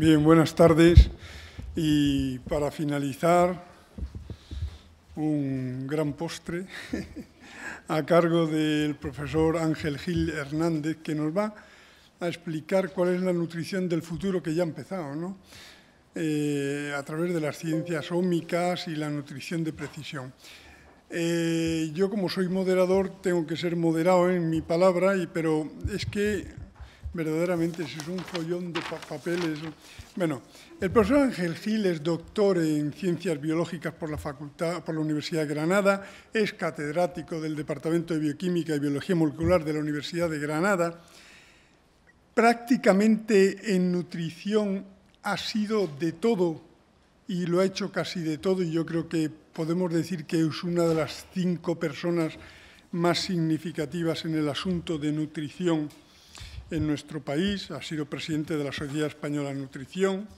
Bien, buenas tardes. Y para finalizar, un gran postre a cargo del profesor Ángel Gil Hernández, que nos va a explicar cuál es la nutrición del futuro que ya ha empezado, ¿no? Eh, a través de las ciencias ómicas y la nutrición de precisión. Eh, yo, como soy moderador, tengo que ser moderado en mi palabra, y, pero es que verdaderamente es un follón de papeles. Bueno, el profesor Ángel Gil es doctor en Ciencias Biológicas por la, Facultad, por la Universidad de Granada, es catedrático del Departamento de Bioquímica y Biología Molecular de la Universidad de Granada. Prácticamente en nutrición ha sido de todo y lo ha hecho casi de todo y yo creo que podemos decir que es una de las cinco personas más significativas en el asunto de nutrición en nuestro país, ha sido presidente de la Sociedad Española de Nutrición,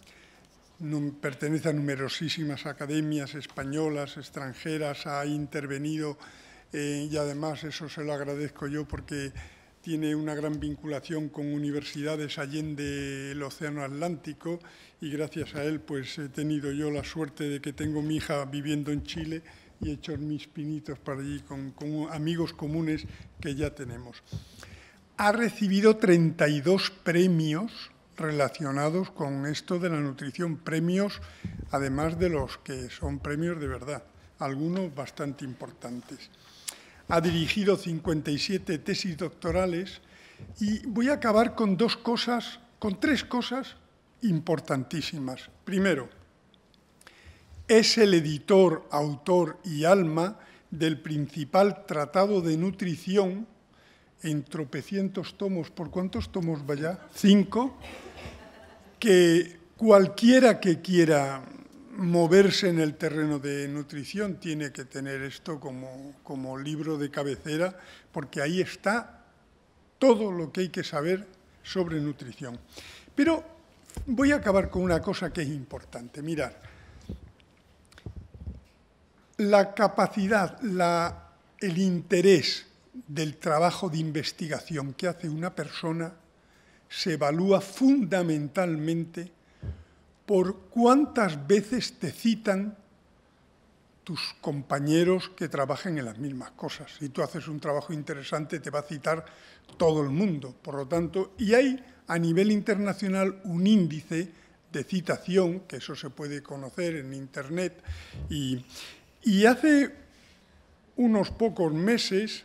pertenece a numerosísimas academias españolas, extranjeras, ha intervenido eh, y además eso se lo agradezco yo porque tiene una gran vinculación con universidades allende el Océano Atlántico y gracias a él pues he tenido yo la suerte de que tengo mi hija viviendo en Chile y he hecho mis pinitos para allí con amigos comunes que ya tenemos ha recibido 32 premios relacionados con esto de la nutrición, premios además de los que son premios de verdad, algunos bastante importantes. Ha dirigido 57 tesis doctorales y voy a acabar con dos cosas, con tres cosas importantísimas. Primero, es el editor, autor y alma del principal tratado de nutrición en tropecientos tomos, ¿por cuántos tomos vaya? Cinco, que cualquiera que quiera moverse en el terreno de nutrición tiene que tener esto como, libro de cabecera, porque ahí está todo lo que hay que saber sobre nutrición. Pero voy a acabar con una cosa que es importante. Mirad, la capacidad, el interés, del trabajo de investigación que hace una persona se evalúa fundamentalmente por cuántas veces te citan tus compañeros que trabajan en las mismas cosas. Si tú haces un trabajo interesante, te va a citar todo el mundo. Por lo tanto, y hay a nivel internacional un índice de citación, que eso se puede conocer en Internet, y, y hace unos pocos meses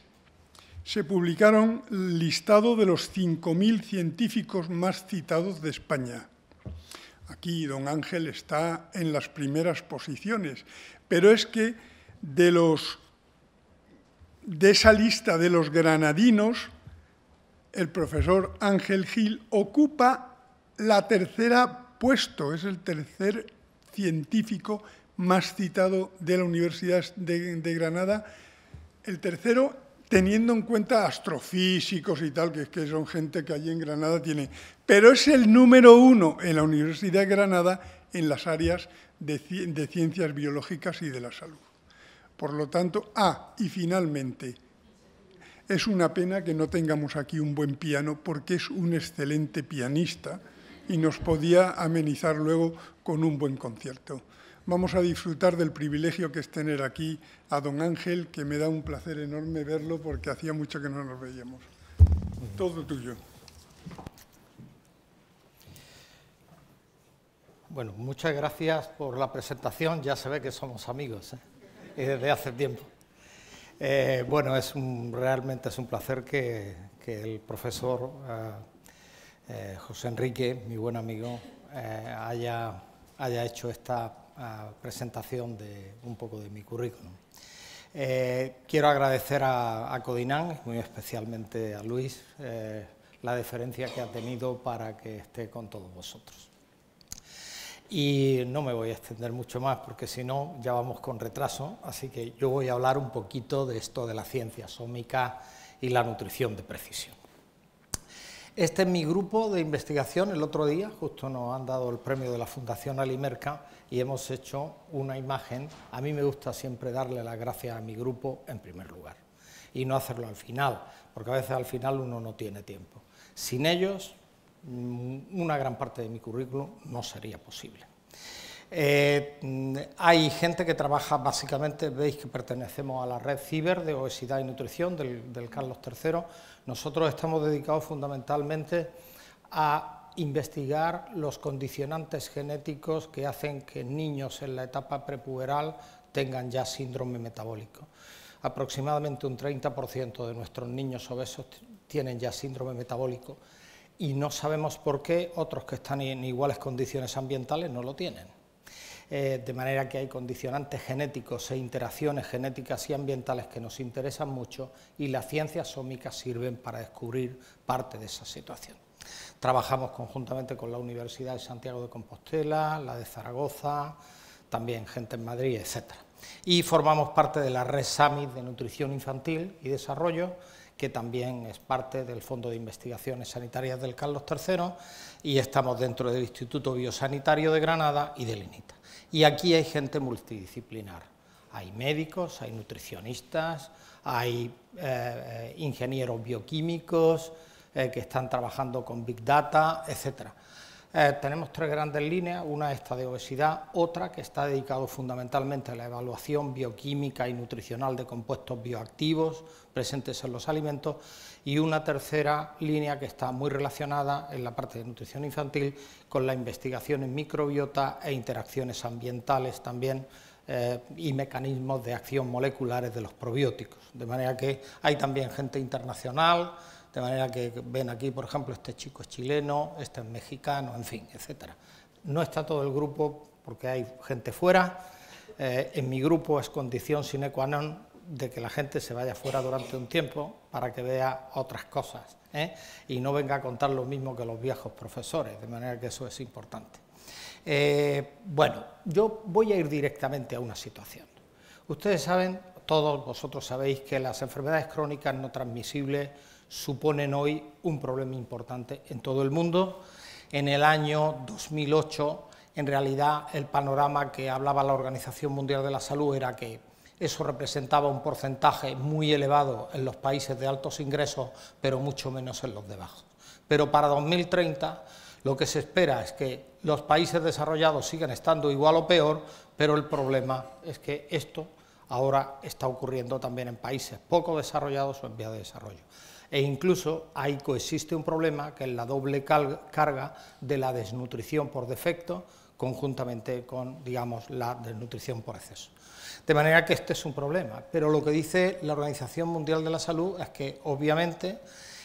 se publicaron listado de los 5.000 científicos más citados de España. Aquí don Ángel está en las primeras posiciones, pero es que de, los, de esa lista de los granadinos, el profesor Ángel Gil ocupa la tercera puesto, es el tercer científico más citado de la Universidad de Granada, el tercero teniendo en cuenta astrofísicos y tal, que son gente que allí en Granada tiene, pero es el número uno en la Universidad de Granada en las áreas de, de ciencias biológicas y de la salud. Por lo tanto, ah, y finalmente, es una pena que no tengamos aquí un buen piano porque es un excelente pianista y nos podía amenizar luego con un buen concierto. Vamos a disfrutar del privilegio que es tener aquí a don Ángel, que me da un placer enorme verlo porque hacía mucho que no nos veíamos. Todo tuyo. Bueno, muchas gracias por la presentación. Ya se ve que somos amigos desde ¿eh? Eh, hace tiempo. Eh, bueno, es realmente es un placer que, el profesor José Enrique, mi buen amigo, haya, haya hecho esta presentación de un poco de mi currículum. Eh, quiero agradecer a, a, Codinan, muy especialmente a Luis, eh, la deferencia que ha tenido para que esté con todos vosotros. Y no me voy a extender mucho más porque si no ya vamos con retraso, así que yo voy a hablar un poquito de esto de la ciencia sómica y la nutrición de precisión. Este es mi grupo de investigación. El otro día justo nos han dado el premio de la Fundación Alimerca y hemos hecho una imagen. A mí me gusta siempre darle las gracias a mi grupo en primer lugar y no hacerlo al final, porque a veces al final uno no tiene tiempo. Sin ellos, mm, una gran parte de mi currículum no sería posible. Eh, hay gente que trabaja básicamente, veis que pertenecemos a la red ciber de obesidad y nutrición del Carlos III, nosotros estamos dedicados fundamentalmente a investigar los condicionantes genéticos que hacen que niños en la etapa prepuberal tengan ya síndrome metabólico. Aproximadamente un 30% de nuestros niños obesos tienen ya síndrome metabólico y no sabemos por qué otros que están en iguales condiciones ambientales no lo tienen. Eh, de manera que hay condicionantes genéticos e interacciones genéticas y ambientales que nos interesan mucho y las ciencias ómicas sirven para descubrir parte de esa situación. Trabajamos conjuntamente con la Universidad de Santiago de Compostela, la de Zaragoza, también gente en Madrid, etc. Y formamos parte de la Red SAMI de Nutrición Infantil y Desarrollo, que también es parte del Fondo de Investigaciones Sanitarias del Carlos III y estamos dentro del Instituto Biosanitario de Granada y de INITA. Y aquí hay gente multidisciplinar. Hay médicos, hay nutricionistas, hay eh, eh, ingenieros bioquímicos eh, que están trabajando con Big Data, etc. tenemos tres grandes líneas, una esta de obesidad, otra que está dedicado fundamentalmente a la evaluación bioquímica y nutricional de compuestos bioactivos presentes en los alimentos y una tercera línea que está muy relacionada en la parte de nutrición infantil con la investigación en microbiota e interacciones ambientales también eh, y mecanismos de acción moleculares de los probióticos. De manera que hay también gente internacional, de manera que ven aquí, por ejemplo, este chico es chileno, este es mexicano, en fin, etc. No está todo el grupo porque hay gente fuera. Eh, en mi grupo es condición sine qua non de que la gente se vaya fuera durante un tiempo para que vea otras cosas ¿eh? y no venga a contar lo mismo que los viejos profesores, de manera que eso es importante. Eh, bueno, yo voy a ir directamente a una situación. Ustedes saben, todos vosotros sabéis que las enfermedades crónicas no transmisibles suponen hoy un problema importante en todo el mundo. En el año 2008, en realidad, el panorama que hablaba la Organización Mundial de la Salud era que eso representaba un porcentaje muy elevado en los países de altos ingresos, pero mucho menos en los de bajos. Pero para 2030 lo que se espera es que los países desarrollados sigan estando igual o peor, pero el problema es que esto ahora está ocurriendo también en países poco desarrollados o en vías de desarrollo. E incluso ahí coexiste un problema que es la doble carga de la desnutrición por defecto conjuntamente con, digamos, la desnutrición por exceso. De manera que este es un problema. Pero lo que dice la Organización Mundial de la Salud es que, obviamente,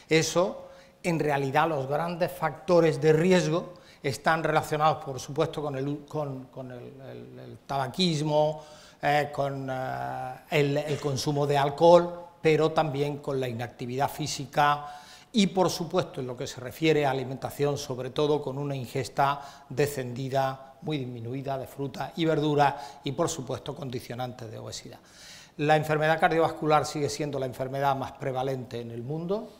eso, en realidad, los grandes factores de riesgo están relacionados, por supuesto, con el, tabaquismo, eh, con eh, el consumo de alcohol, pero también con la inactividad física, y por supuesto en lo que se refiere a alimentación, sobre todo con una ingesta descendida muy disminuida de fruta y verdura y, por supuesto, condicionantes de obesidad. La enfermedad cardiovascular sigue siendo la enfermedad más prevalente en el mundo.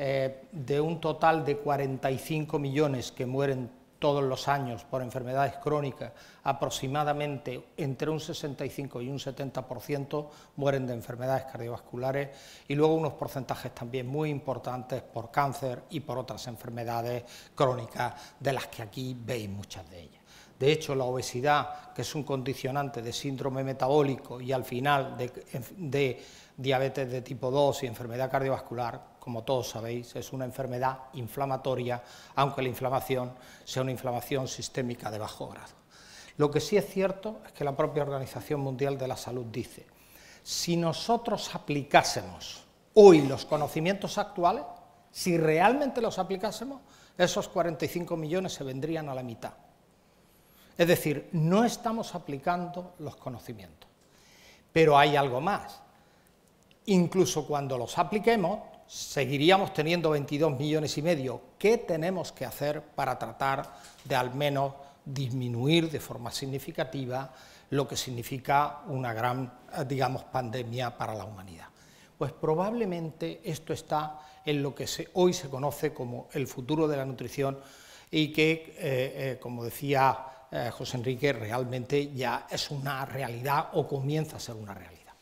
Eh, de un total de 45 millones que mueren todos los años por enfermedades crónicas, aproximadamente entre un 65 y un 70% mueren de enfermedades cardiovasculares y luego unos porcentajes también muy importantes por cáncer y por otras enfermedades crónicas, de las que aquí veis muchas de ellas. De hecho, la obesidad, que es un condicionante de síndrome metabólico y al final de, diabetes de tipo 2 y enfermedad cardiovascular, como todos sabéis, es una enfermedad inflamatoria, aunque la inflamación sea una inflamación sistémica de bajo grado. Lo que sí es cierto es que la propia Organización Mundial de la Salud dice, si nosotros aplicásemos hoy los conocimientos actuales, si realmente los aplicásemos, esos 45 millones se vendrían a la mitad. Es decir, no estamos aplicando los conocimientos. Pero hay algo más. Incluso cuando los apliquemos, seguiríamos teniendo 22 millones y medio. ¿Qué tenemos que hacer para tratar de al menos disminuir de forma significativa lo que significa una gran, eh, digamos, pandemia para la humanidad? Pues probablemente esto está en lo que hoy se conoce como el futuro de la nutrición y que, eh, eh, como decía eh, José Enrique, realmente ya es una realidad o comienza a ser una realidad.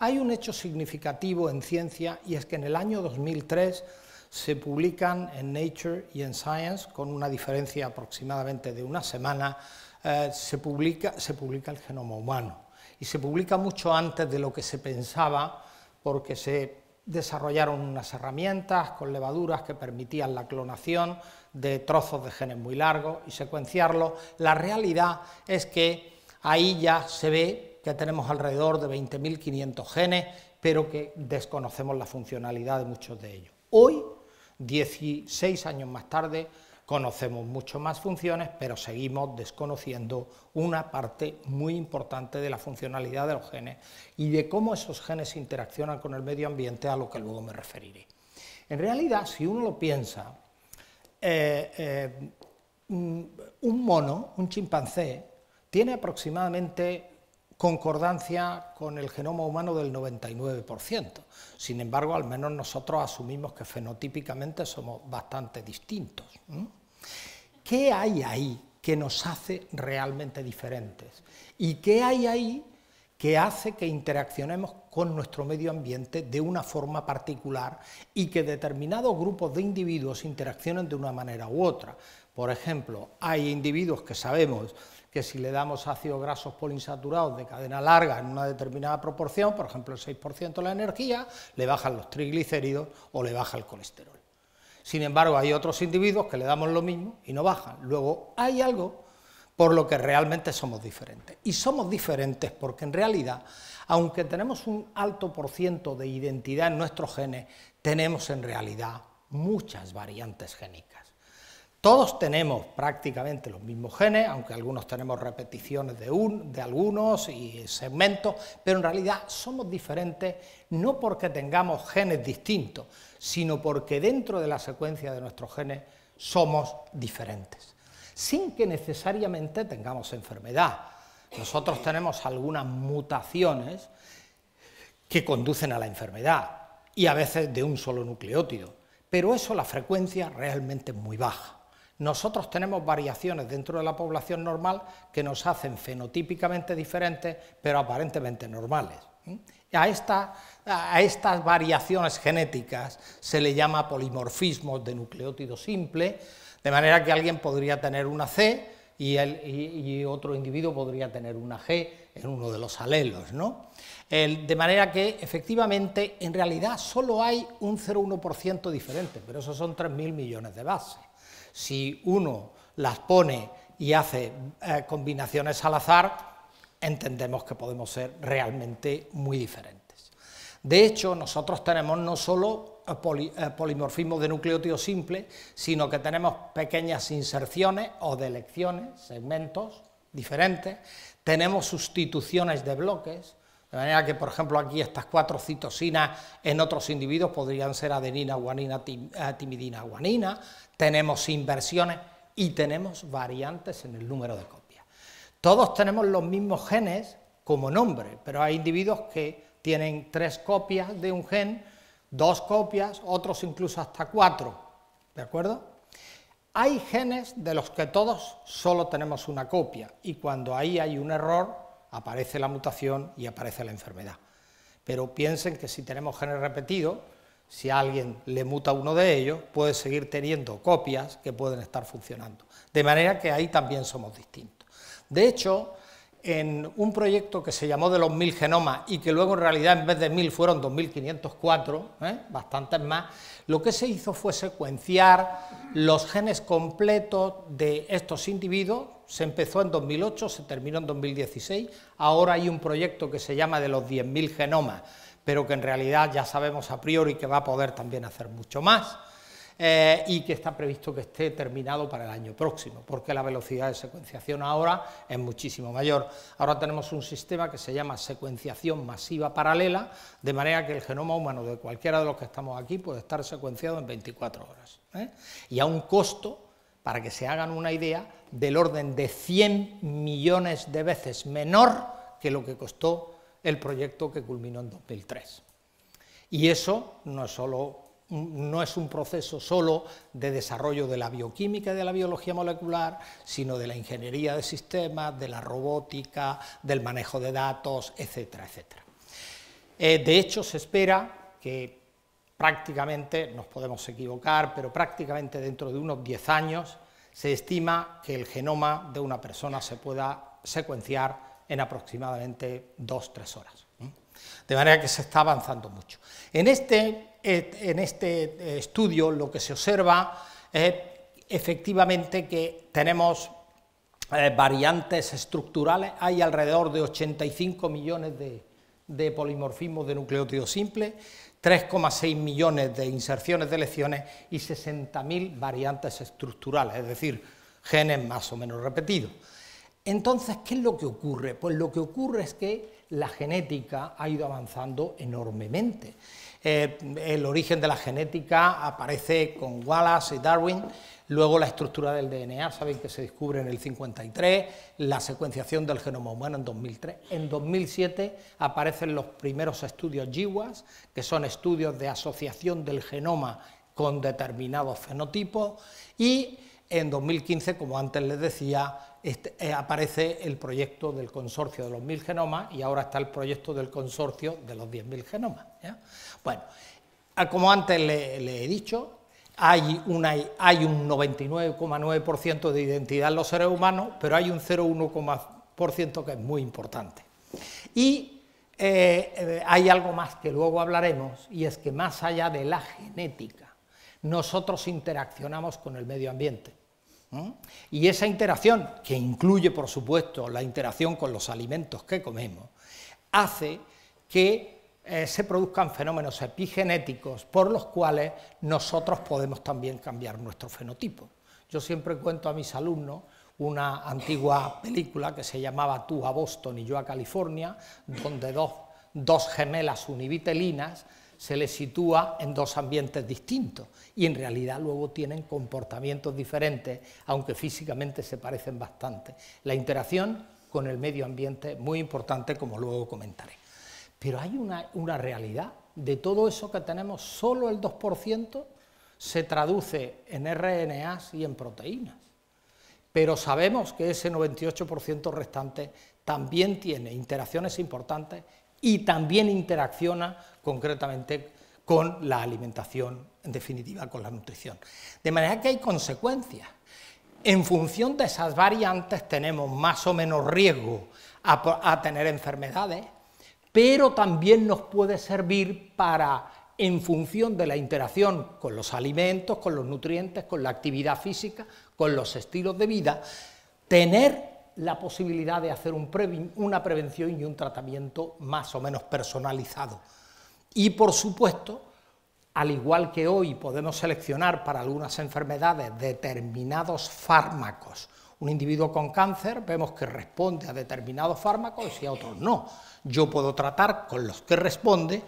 Hay un hecho significativo en ciencia y es que en el año 2003 se publican en Nature y en Science, con una diferencia aproximadamente de una semana, eh, se publica el genoma humano. Y se publica mucho antes de lo que se pensaba, porque se desarrollaron unas herramientas con levaduras que permitían la clonación de trozos de genes muy largos y secuenciarlos, la realidad es que ahí ya se ve que tenemos alrededor de 20.500 genes, pero que desconocemos la funcionalidad de muchos de ellos. Hoy, 16 años más tarde, conocemos mucho más funciones, pero seguimos desconociendo una parte muy importante de la funcionalidad de los genes y de cómo esos genes interaccionan con el medio ambiente, a lo que luego me referiré. En realidad, si uno lo piensa, eh, eh, mm, un mono, un chimpancé, tiene aproximadamente concordancia con el genoma humano del 99%. Sin embargo, al menos nosotros asumimos que fenotípicamente somos bastante distintos. ¿Qué hay ahí que nos hace realmente diferentes? ¿Y qué hay ahí que hace que interaccionemos con nuestro medio ambiente de una forma particular y que determinados grupos de individuos interaccionen de una manera u otra. Por ejemplo, hay individuos que sabemos que si le damos ácidos grasos poliinsaturados de cadena larga en una determinada proporción, por ejemplo el 6% de la energía, le bajan los triglicéridos o le baja el colesterol. Sin embargo, hay otros individuos que le damos lo mismo y no bajan. Luego hay algo por lo que realmente somos diferentes. Y somos diferentes porque en realidad, aunque tenemos un alto por ciento de identidad en nuestros genes, tenemos en realidad muchas variantes génicas. Todos tenemos prácticamente los mismos genes, aunque algunos tenemos repeticiones de, de algunos y segmentos, pero en realidad somos diferentes no porque tengamos genes distintos, sino porque dentro de la secuencia de nuestros genes somos diferentes sin que necesariamente tengamos enfermedad. Nosotros tenemos algunas mutaciones que conducen a la enfermedad y a veces de un solo nucleótido, pero eso la frecuencia realmente es muy baja. Nosotros tenemos variaciones dentro de la población normal que nos hacen fenotípicamente diferentes, pero aparentemente normales. A, estas variaciones genéticas se le llama polimorfismo de nucleótido simple de manera que alguien podría tener una C y, otro individuo podría tener una G en uno de los alelos. ¿no? de manera que efectivamente en realidad solo hay un 0,1% diferente, pero esos son 3.000 millones de bases. Si uno las pone y hace eh, combinaciones al azar, entendemos que podemos ser realmente muy diferentes. De hecho, nosotros tenemos no solo eh, polimorfismo de nucleótidos simple sino que tenemos pequeñas inserciones o delecciones, segmentos diferentes, tenemos sustituciones de bloques, de manera que, por ejemplo, aquí estas cuatro citosinas en otros individuos podrían ser adenina, guanina, eh, timidina, guanina, tenemos inversiones y tenemos variantes en el número de copias. Todos tenemos los mismos genes como nombre, pero hay individuos que tienen tres copias de un gen dos copias, otros incluso hasta cuatro, ¿de acuerdo? Hay genes de los que todos solo tenemos una copia y cuando ahí hay un error aparece la mutación y aparece la enfermedad. Pero piensen que si tenemos genes repetidos, si alguien le muta uno de ellos, puede seguir teniendo copias que pueden estar funcionando. De manera que ahí también somos distintos. De hecho, en un proyecto que se llamó de los mil genomas y que luego en realidad en vez de mil fueron 2.504, ¿eh? bastantes más, lo que se hizo fue secuenciar los genes completos de estos individuos, se empezó en 2008, se terminó en 2016, ahora hay un proyecto que se llama de los 10.000 genomas, pero que en realidad ya sabemos a priori que va a poder también hacer mucho más. Eh, y que está previsto que esté terminado para el año próximo, porque la velocidad de secuenciación ahora es muchísimo mayor. Ahora tenemos un sistema que se llama secuenciación masiva paralela, de manera que el genoma humano de cualquiera de los que estamos aquí puede estar secuenciado en 24 horas, ¿eh? y a un costo para que se hagan una idea, del orden de 100 millones de veces menor que lo que costó el proyecto que culminó en 2003. Y eso no es solo no es un proceso solo de desarrollo de la bioquímica y de la biología molecular, sino de la ingeniería de sistemas, de la robótica, del manejo de datos, etcétera, etcétera. Eh, de hecho, se espera que prácticamente, nos podemos equivocar, pero prácticamente dentro de unos 10 años, se estima que el genoma de una persona se pueda secuenciar en aproximadamente 2-3 horas. De manera que se está avanzando mucho. En este, en este eh, estudio lo que se observa es efectivamente que tenemos eh, variantes estructurales, hay alrededor de 85 millones de, de polimorfismos de nucleótidos simples, 3,6 millones de inserciones de lecciones y 60.000 variantes estructurales, es decir, genes más o menos repetidos. Entonces, ¿qué es lo que ocurre? Pues lo que ocurre es que la genética ha ido avanzando enormemente. Eh, el origen de la genética aparece con Wallace y Darwin, luego la estructura del DNA, saben que se descubre en el 53, la secuenciación del genoma humano en 2003. En 2007 aparecen los primeros estudios GWAS, que son estudios de asociación del genoma con determinados fenotipos, y en 2015, como antes les decía, este, eh, aparece el proyecto del consorcio de los mil genomas y ahora está el proyecto del consorcio de los 10.000 genomas. Bueno, ah, como antes le, he dicho, hay, una, hay un 99,9% de identidad en los seres humanos, pero hay un 0,1% que es muy importante. Y eh, eh, hay algo más que luego hablaremos, y es que más allá de la genética, nosotros interaccionamos con el medio ambiente. ¿Mm? Y esa interacción, que incluye por supuesto la interacción con los alimentos que comemos, hace que eh, se produzcan fenómenos epigenéticos por los cuales nosotros podemos también cambiar nuestro fenotipo. Yo siempre cuento a mis alumnos una antigua película que se llamaba Tú a Boston y yo a California, donde dos gemelas univitelinas se les sitúa en dos ambientes distintos y en realidad luego tienen comportamientos diferentes, aunque físicamente se parecen bastante. La interacción con el medio ambiente muy importante, como luego comentaré. Pero hay una, una realidad, de todo eso que tenemos, solo el 2% se traduce en RNAs y en proteínas. Pero sabemos que ese 98% restante también tiene interacciones importantes y también interacciona concretamente con la alimentación, en definitiva con la nutrición. De manera que hay consecuencias. En función de esas variantes tenemos más o menos riesgo a, tener enfermedades, pero también nos puede servir para en función de la interacción con los alimentos, con los nutrientes, con la actividad física, con los estilos de vida, tener la posibilidad de hacer una prevención y un tratamiento más o menos personalizado. Y por supuesto, al igual que hoy podemos seleccionar para algunas enfermedades determinados fármacos, un individuo con cáncer vemos que responde a determinados fármacos y a otros no. Yo puedo tratar con los que responde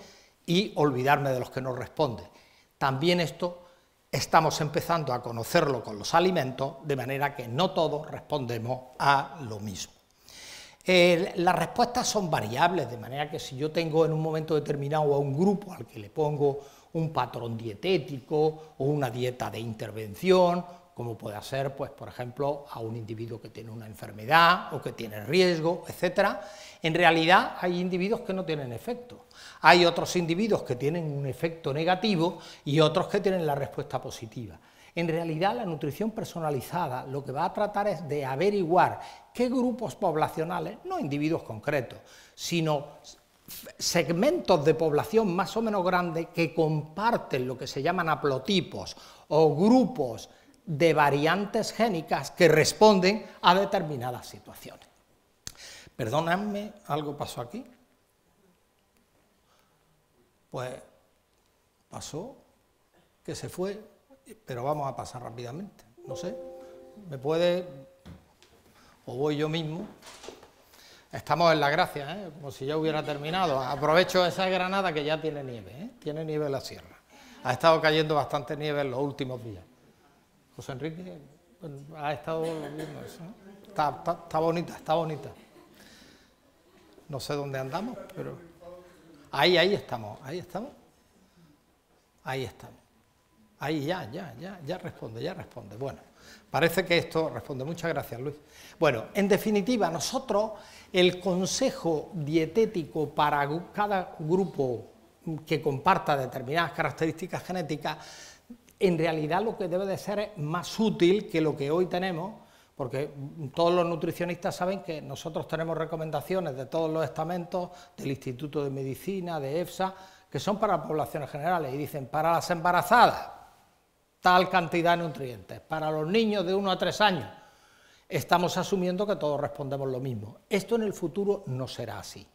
y olvidarme de los que no responde. También esto estamos empezando a conocerlo con los alimentos, de manera que no todos respondemos a lo mismo. las respuestas son variables, de manera que si yo tengo en un momento determinado a un grupo al que le pongo un patrón dietético o una dieta de intervención como puede ser, pues, por ejemplo, a un individuo que tiene una enfermedad o que tiene riesgo, etc. En realidad hay individuos que no tienen efecto. Hay otros individuos que tienen un efecto negativo y otros que tienen la respuesta positiva. En realidad la nutrición personalizada lo que va a tratar es de averiguar qué grupos poblacionales, no individuos concretos, sino segmentos de población más o menos grande que comparten lo que se llaman aplotipos o grupos de variantes génicas que responden a determinadas situaciones. Perdóname, algo pasó aquí. Pues pasó, que se fue, pero vamos a pasar rápidamente. No sé, me puede, o voy yo mismo. Estamos en la gracia, ¿eh? como si ya hubiera terminado. Aprovecho esa granada que ya tiene nieve, ¿eh? tiene nieve la sierra. Ha estado cayendo bastante nieve en los últimos días. José Enrique ha estado viendo eso. Está, está, bonita, está bonita. No sé dónde andamos, pero ahí, ahí estamos, ahí estamos. Ahí estamos. Ahí ya, ya, ya, ya responde, ya responde. Bueno, parece que esto responde. Muchas gracias, Luis. Bueno, en definitiva, nosotros el consejo dietético para cada grupo que comparta determinadas características genéticas en realidad lo que debe de ser es más útil que lo que hoy tenemos, porque todos los nutricionistas saben que nosotros tenemos recomendaciones de todos los estamentos, del Instituto de Medicina, de EFSA, que son para poblaciones generales, y dicen para las embarazadas, tal cantidad de nutrientes, para los niños de 1 a 3 años, estamos asumiendo que todos respondemos lo mismo. Esto en el futuro no será así,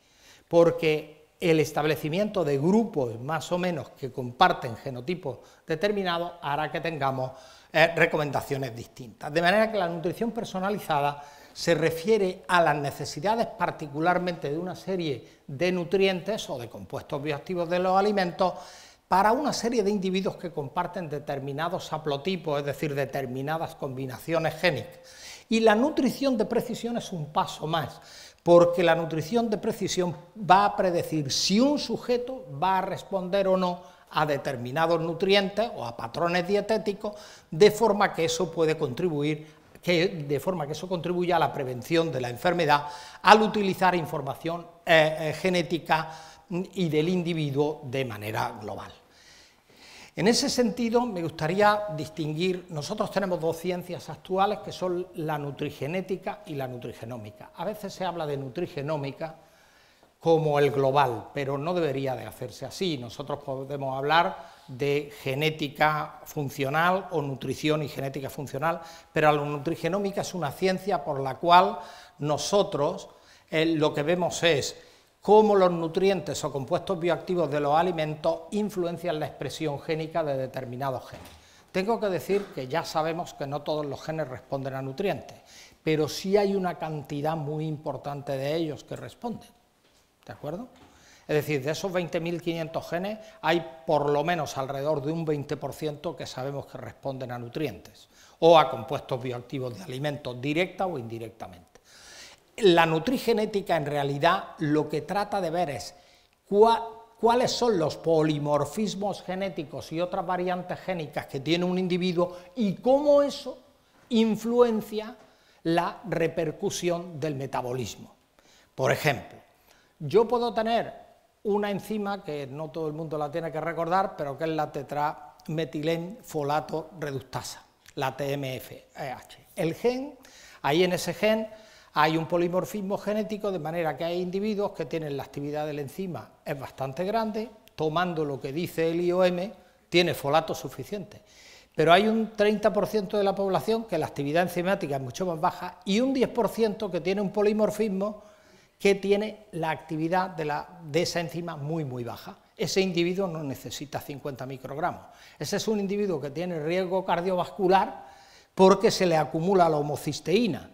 porque el establecimiento de grupos más o menos que comparten genotipos determinados hará que tengamos eh, recomendaciones distintas. De manera que la nutrición personalizada se refiere a las necesidades particularmente de una serie de nutrientes o de compuestos bioactivos de los alimentos para una serie de individuos que comparten determinados haplotipos, es decir, determinadas combinaciones génicas. Y la nutrición de precisión es un paso más porque la nutrición de precisión va a predecir si un sujeto va a responder o no a determinados nutrientes o a patrones dietéticos, de forma que eso puede contribuir de forma que eso contribuya a la prevención de la enfermedad al utilizar información eh, eh, genética y del individuo de manera global. En ese sentido, me gustaría distinguir, nosotros tenemos dos ciencias actuales que son la nutrigenética y la nutrigenómica. A veces se habla de nutrigenómica como el global, pero no debería de hacerse así. Nosotros podemos hablar de genética funcional o nutrición y genética funcional, pero la nutrigenómica es una ciencia por la cual nosotros eh, lo que vemos es cómo los nutrientes o compuestos bioactivos de los alimentos influencian la expresión génica de determinados genes. Tengo que decir que ya sabemos que no todos los genes responden a nutrientes, pero sí hay una cantidad muy importante de ellos que responden. ¿De acuerdo? Es decir, de esos 20.500 genes hay por lo menos alrededor de un 20% que sabemos que responden a nutrientes o a compuestos bioactivos de alimentos directa o indirectamente la nutrigenética en realidad lo que trata de ver es cuáles son los polimorfismos genéticos y otras variantes génicas que tiene un individuo y cómo eso influencia la repercusión del metabolismo. Por ejemplo, yo puedo tener una enzima que no todo el mundo la tiene que recordar, pero que es la folato reductasa, la TMFH. E el gen, ahí en ese gen hay un polimorfismo genético de manera que hay individuos que tienen la actividad de la enzima es bastante grande, tomando lo que dice el IOM, tiene folato suficiente. Pero hay un 30% de la población que la actividad enzimática es mucho más baja y un 10% que tiene un polimorfismo que tiene la actividad de, de esa enzima muy, muy baja. Ese individuo no necesita 50 microgramos. Ese es un individuo que tiene riesgo cardiovascular porque se le acumula la homocisteína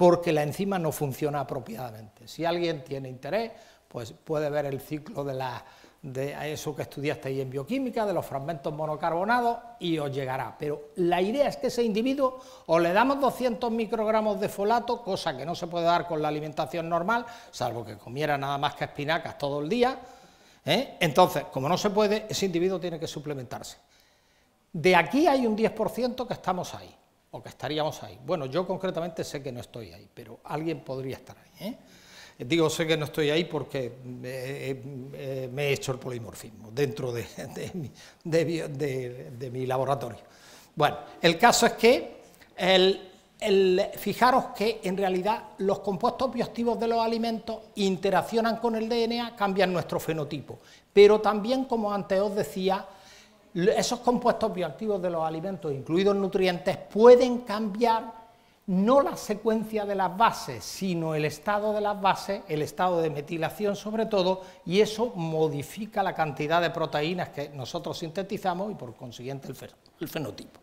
porque la enzima no funciona apropiadamente. Si alguien tiene interés, pues puede ver el ciclo de, la, de eso que estudiaste ahí en bioquímica, de los fragmentos monocarbonados, y os llegará. Pero la idea es que ese individuo o le damos 200 microgramos de folato, cosa que no se puede dar con la alimentación normal, salvo que comiera nada más que espinacas todo el día. ¿eh? Entonces, como no se puede, ese individuo tiene que suplementarse. De aquí hay un 10% que estamos ahí o que estaríamos ahí. Bueno, yo concretamente sé que no estoy ahí, pero alguien podría estar ahí. ¿eh? Digo, sé que no estoy ahí porque eh, eh, me, he hecho el polimorfismo dentro de, mi laboratorio. Bueno, el caso es que, el, fijaros que en realidad los compuestos bioactivos de los alimentos interaccionan con el DNA, cambian nuestro fenotipo, pero también, como antes os decía, esos compuestos bioactivos de los alimentos, incluidos nutrientes, pueden cambiar no la secuencia de las bases, sino el estado de las bases, el estado de metilación sobre todo, y eso modifica la cantidad de proteínas que nosotros sintetizamos y por consiguiente el, fenotipo.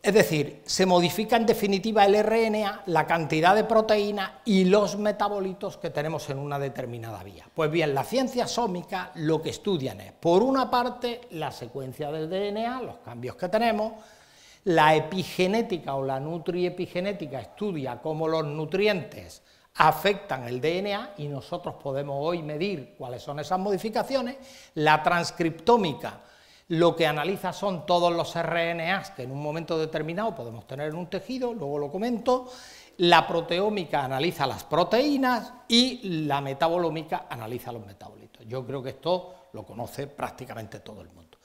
Es decir, se modifica en definitiva el RNA, la cantidad de proteína y los metabolitos que tenemos en una determinada vía. Pues bien, la ciencia sómica lo que estudian es, por una parte, la secuencia del DNA, los cambios que tenemos, la epigenética o la nutriepigenética estudia cómo los nutrientes afectan el DNA y nosotros podemos hoy medir cuáles son esas modificaciones, la transcriptómica lo que analiza son todos los RNAs que en un momento determinado podemos tener en un tejido, luego lo comento, la proteómica analiza las proteínas y la metabolómica analiza los metabolitos. Yo creo que esto lo conoce prácticamente todo el mundo.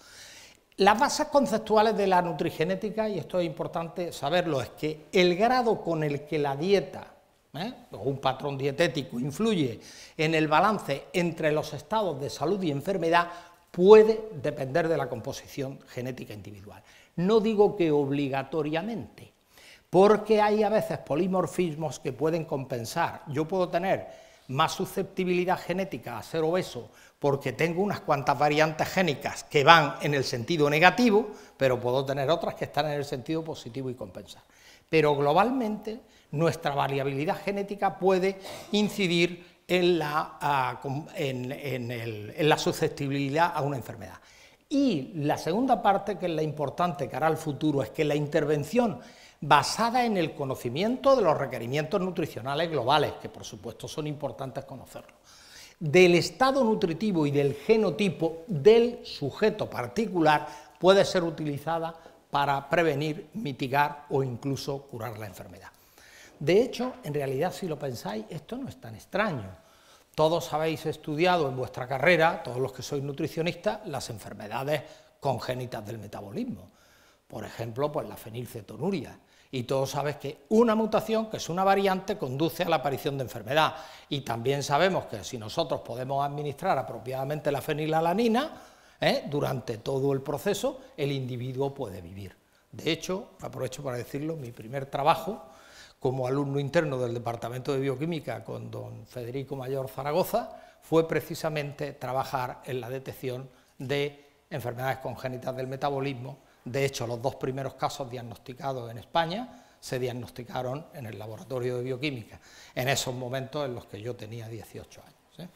Las bases conceptuales de la nutrigenética, y esto es importante saberlo, es que el grado con el que la dieta ¿eh? o un patrón dietético influye en el balance entre los estados de salud y enfermedad, puede depender de la composición genética individual. No digo que obligatoriamente, porque hay a veces polimorfismos que pueden compensar. Yo puedo tener más susceptibilidad genética a ser obeso porque tengo unas cuantas variantes génicas que van en el sentido negativo, pero puedo tener otras que están en el sentido positivo y compensar. Pero globalmente nuestra variabilidad genética puede incidir en la, susceptibilidad a una enfermedad. Y la segunda parte, que es la importante que hará al futuro, es que la intervención basada en el conocimiento de los requerimientos nutricionales globales, que por supuesto son importantes conocerlos, del estado nutritivo y del genotipo del sujeto particular puede ser utilizada para prevenir, mitigar o incluso curar la enfermedad. De hecho, en realidad, si lo pensáis, esto no es tan extraño. Todos habéis estudiado en vuestra carrera, todos los que sois nutricionistas, las enfermedades congénitas del metabolismo. Por ejemplo, pues la fenilcetonuria. Y todos sabéis que una mutación, que es una variante, conduce a la aparición de enfermedad. Y también sabemos que si nosotros podemos administrar apropiadamente la fenilalanina, ¿eh? durante todo el proceso el individuo puede vivir. De hecho, aprovecho para decirlo, mi primer trabajo como alumno interno del Departamento de Bioquímica con don Federico Mayor Zaragoza, fue precisamente trabajar en la detección de enfermedades congénitas del metabolismo. De hecho, los dos primeros casos diagnosticados en España se diagnosticaron en el laboratorio de bioquímica, en esos momentos en los que yo tenía 18 años. ¿eh?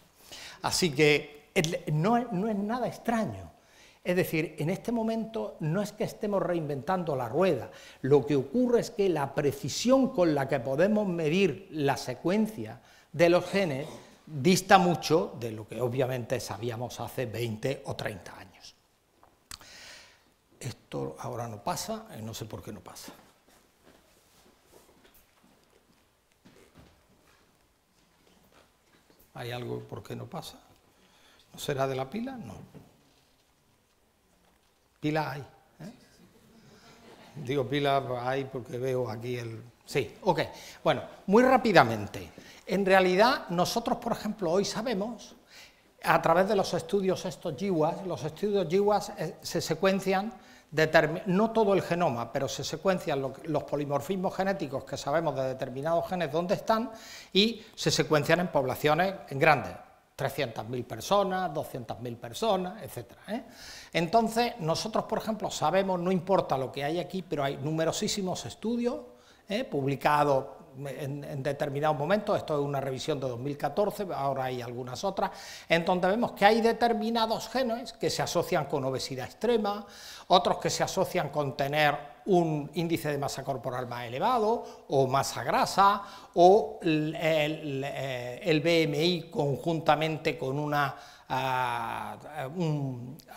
Así que no es nada extraño es decir, en este momento no es que estemos reinventando la rueda, lo que ocurre es que la precisión con la que podemos medir la secuencia de los genes dista mucho de lo que obviamente sabíamos hace 20 o 30 años. Esto ahora no pasa, eh, no sé por qué no pasa. ¿Hay algo por qué no pasa? ¿No será de la pila? No. Pila hay. ¿eh? Digo pila hay porque veo aquí el... Sí, ok. Bueno, muy rápidamente. En realidad, nosotros, por ejemplo, hoy sabemos, a través de los estudios estos GWAS, los estudios GWAS eh, se secuencian no todo el genoma, pero se secuencian los polimorfismos genéticos que sabemos de determinados genes dónde están y se secuencian en poblaciones grandes. 300.000 personas, 200.000 personas, etc. ¿eh? Entonces, nosotros, por ejemplo, sabemos, no importa lo que hay aquí, pero hay numerosísimos estudios ¿eh? publicados en, en, determinados momentos, esto es una revisión de 2014, ahora hay algunas otras, en donde vemos que hay determinados genes que se asocian con obesidad extrema, otros que se asocian con tener un índice de masa corporal más elevado o masa grasa o el, eh, BMI conjuntamente con una, ah,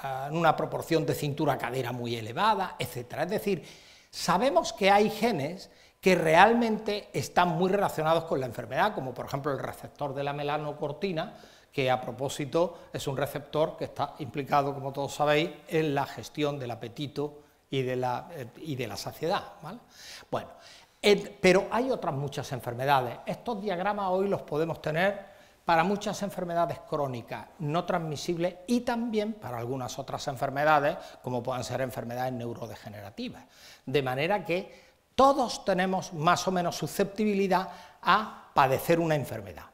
ah, una proporción de cintura-cadera muy elevada, etc. Es decir, sabemos que hay genes que realmente están muy relacionados con la enfermedad, como por ejemplo el receptor de la melanocortina, que a propósito es un receptor que está implicado, como todos sabéis, en la gestión del apetito eh, y de la, saciedad. Bueno, pero hay otras muchas enfermedades. Estos diagramas hoy los podemos tener para muchas enfermedades crónicas no transmisibles y también para algunas otras enfermedades, como puedan ser enfermedades neurodegenerativas. De manera que todos tenemos más o menos susceptibilidad a padecer una enfermedad.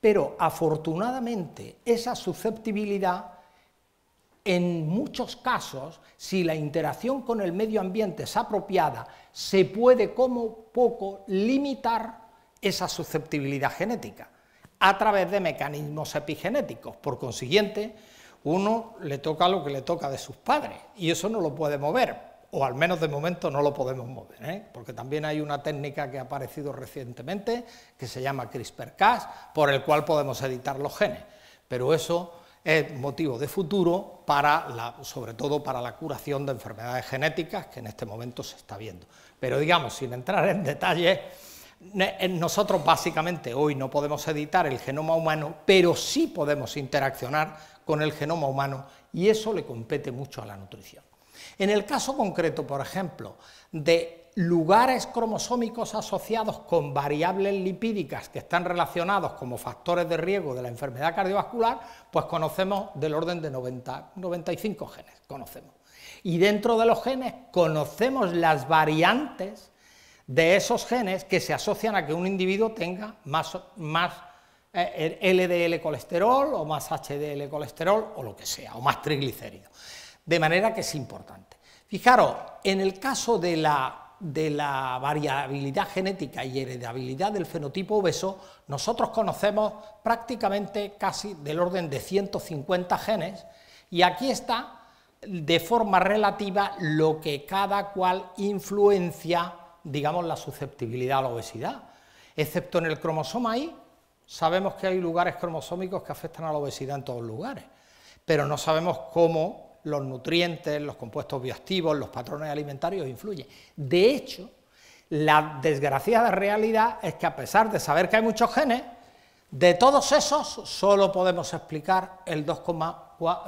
Pero afortunadamente esa susceptibilidad en muchos casos, si la interacción con el medio ambiente es apropiada, se puede como poco limitar esa susceptibilidad genética a través de mecanismos epigenéticos. Por consiguiente, uno le toca lo que le toca de sus padres y eso no lo puede mover, o al menos de momento no lo podemos mover, ¿eh? porque también hay una técnica que ha aparecido recientemente que se llama CRISPR-Cas, por el cual podemos editar los genes, pero eso es motivo de futuro, para la, sobre todo para la curación de enfermedades genéticas que en este momento se está viendo. Pero digamos, sin entrar en detalle, eh, nosotros básicamente hoy no podemos editar el genoma humano, pero sí podemos interaccionar con el genoma humano y eso le compete mucho a la nutrición. En el caso concreto, por ejemplo, de lugares cromosómicos asociados con variables lipídicas que están relacionados como factores de riesgo de la enfermedad cardiovascular, pues conocemos del orden de 95 genes, conocemos. Y dentro de los genes conocemos las variantes de esos genes que se asocian a que un individuo tenga más, LDL eh, colesterol o más HDL colesterol o lo que sea, o más triglicéridos. De manera que es importante. Fijaros, en el caso de la, variabilidad genética y heredabilidad del fenotipo obeso, nosotros conocemos prácticamente casi del orden de 150 genes y aquí está de forma relativa lo que cada cual influencia, digamos, la susceptibilidad a la obesidad. Excepto en el cromosoma ahí, sabemos que hay lugares cromosómicos que afectan a la obesidad en todos los lugares, pero no sabemos cómo los nutrientes, los compuestos bioactivos, los patrones alimentarios influyen. De hecho, la desgraciada realidad es que a pesar de saber que hay muchos genes, de todos esos solo podemos explicar el 2,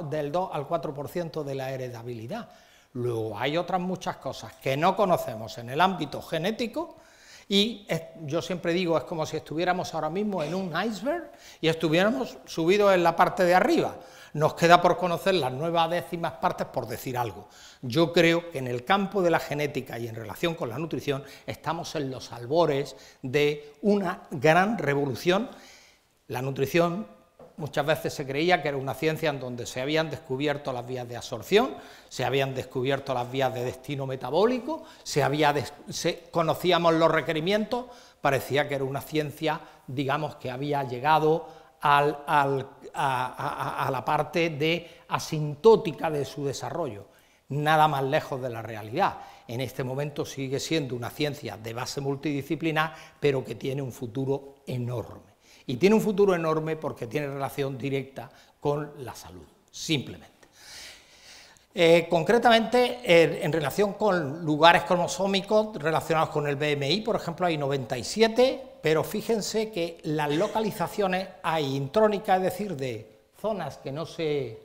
del 2 al 4% de la heredabilidad. Luego hay otras muchas cosas que no conocemos en el ámbito genético y yo siempre digo es como si estuviéramos ahora mismo en un iceberg y estuviéramos subidos en la parte de arriba. Nos queda por conocer las nuevas décimas partes por decir algo. Yo creo que en el campo de la genética y en relación con la nutrición estamos en los albores de una gran revolución. La nutrición muchas veces se creía que era una ciencia en donde se habían descubierto las vías de absorción, se habían descubierto las vías de destino metabólico, se, conocíamos los requerimientos, parecía que era una ciencia, digamos, que había llegado a, a la parte de asintótica de su desarrollo nada más lejos de la realidad. En este momento sigue siendo una ciencia de base multidisciplinar, pero que tiene un futuro enorme. Y tiene un futuro enorme porque tiene relación directa con la salud, simplemente. Eh, concretamente, en relación con lugares cromosómicos relacionados con el BMI, por ejemplo, hay 97, pero fíjense que las localizaciones hay intrónicas, es decir, de zonas que no se,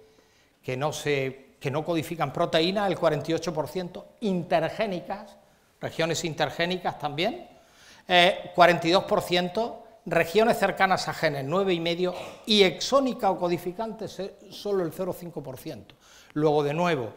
que no se, no codifican proteínas, el 48%, intergénicas, regiones intergénicas también, 42%, eh, regiones cercanas a genes 9,5% y exónica o codificante, solo el 0,5%. Luego, de nuevo,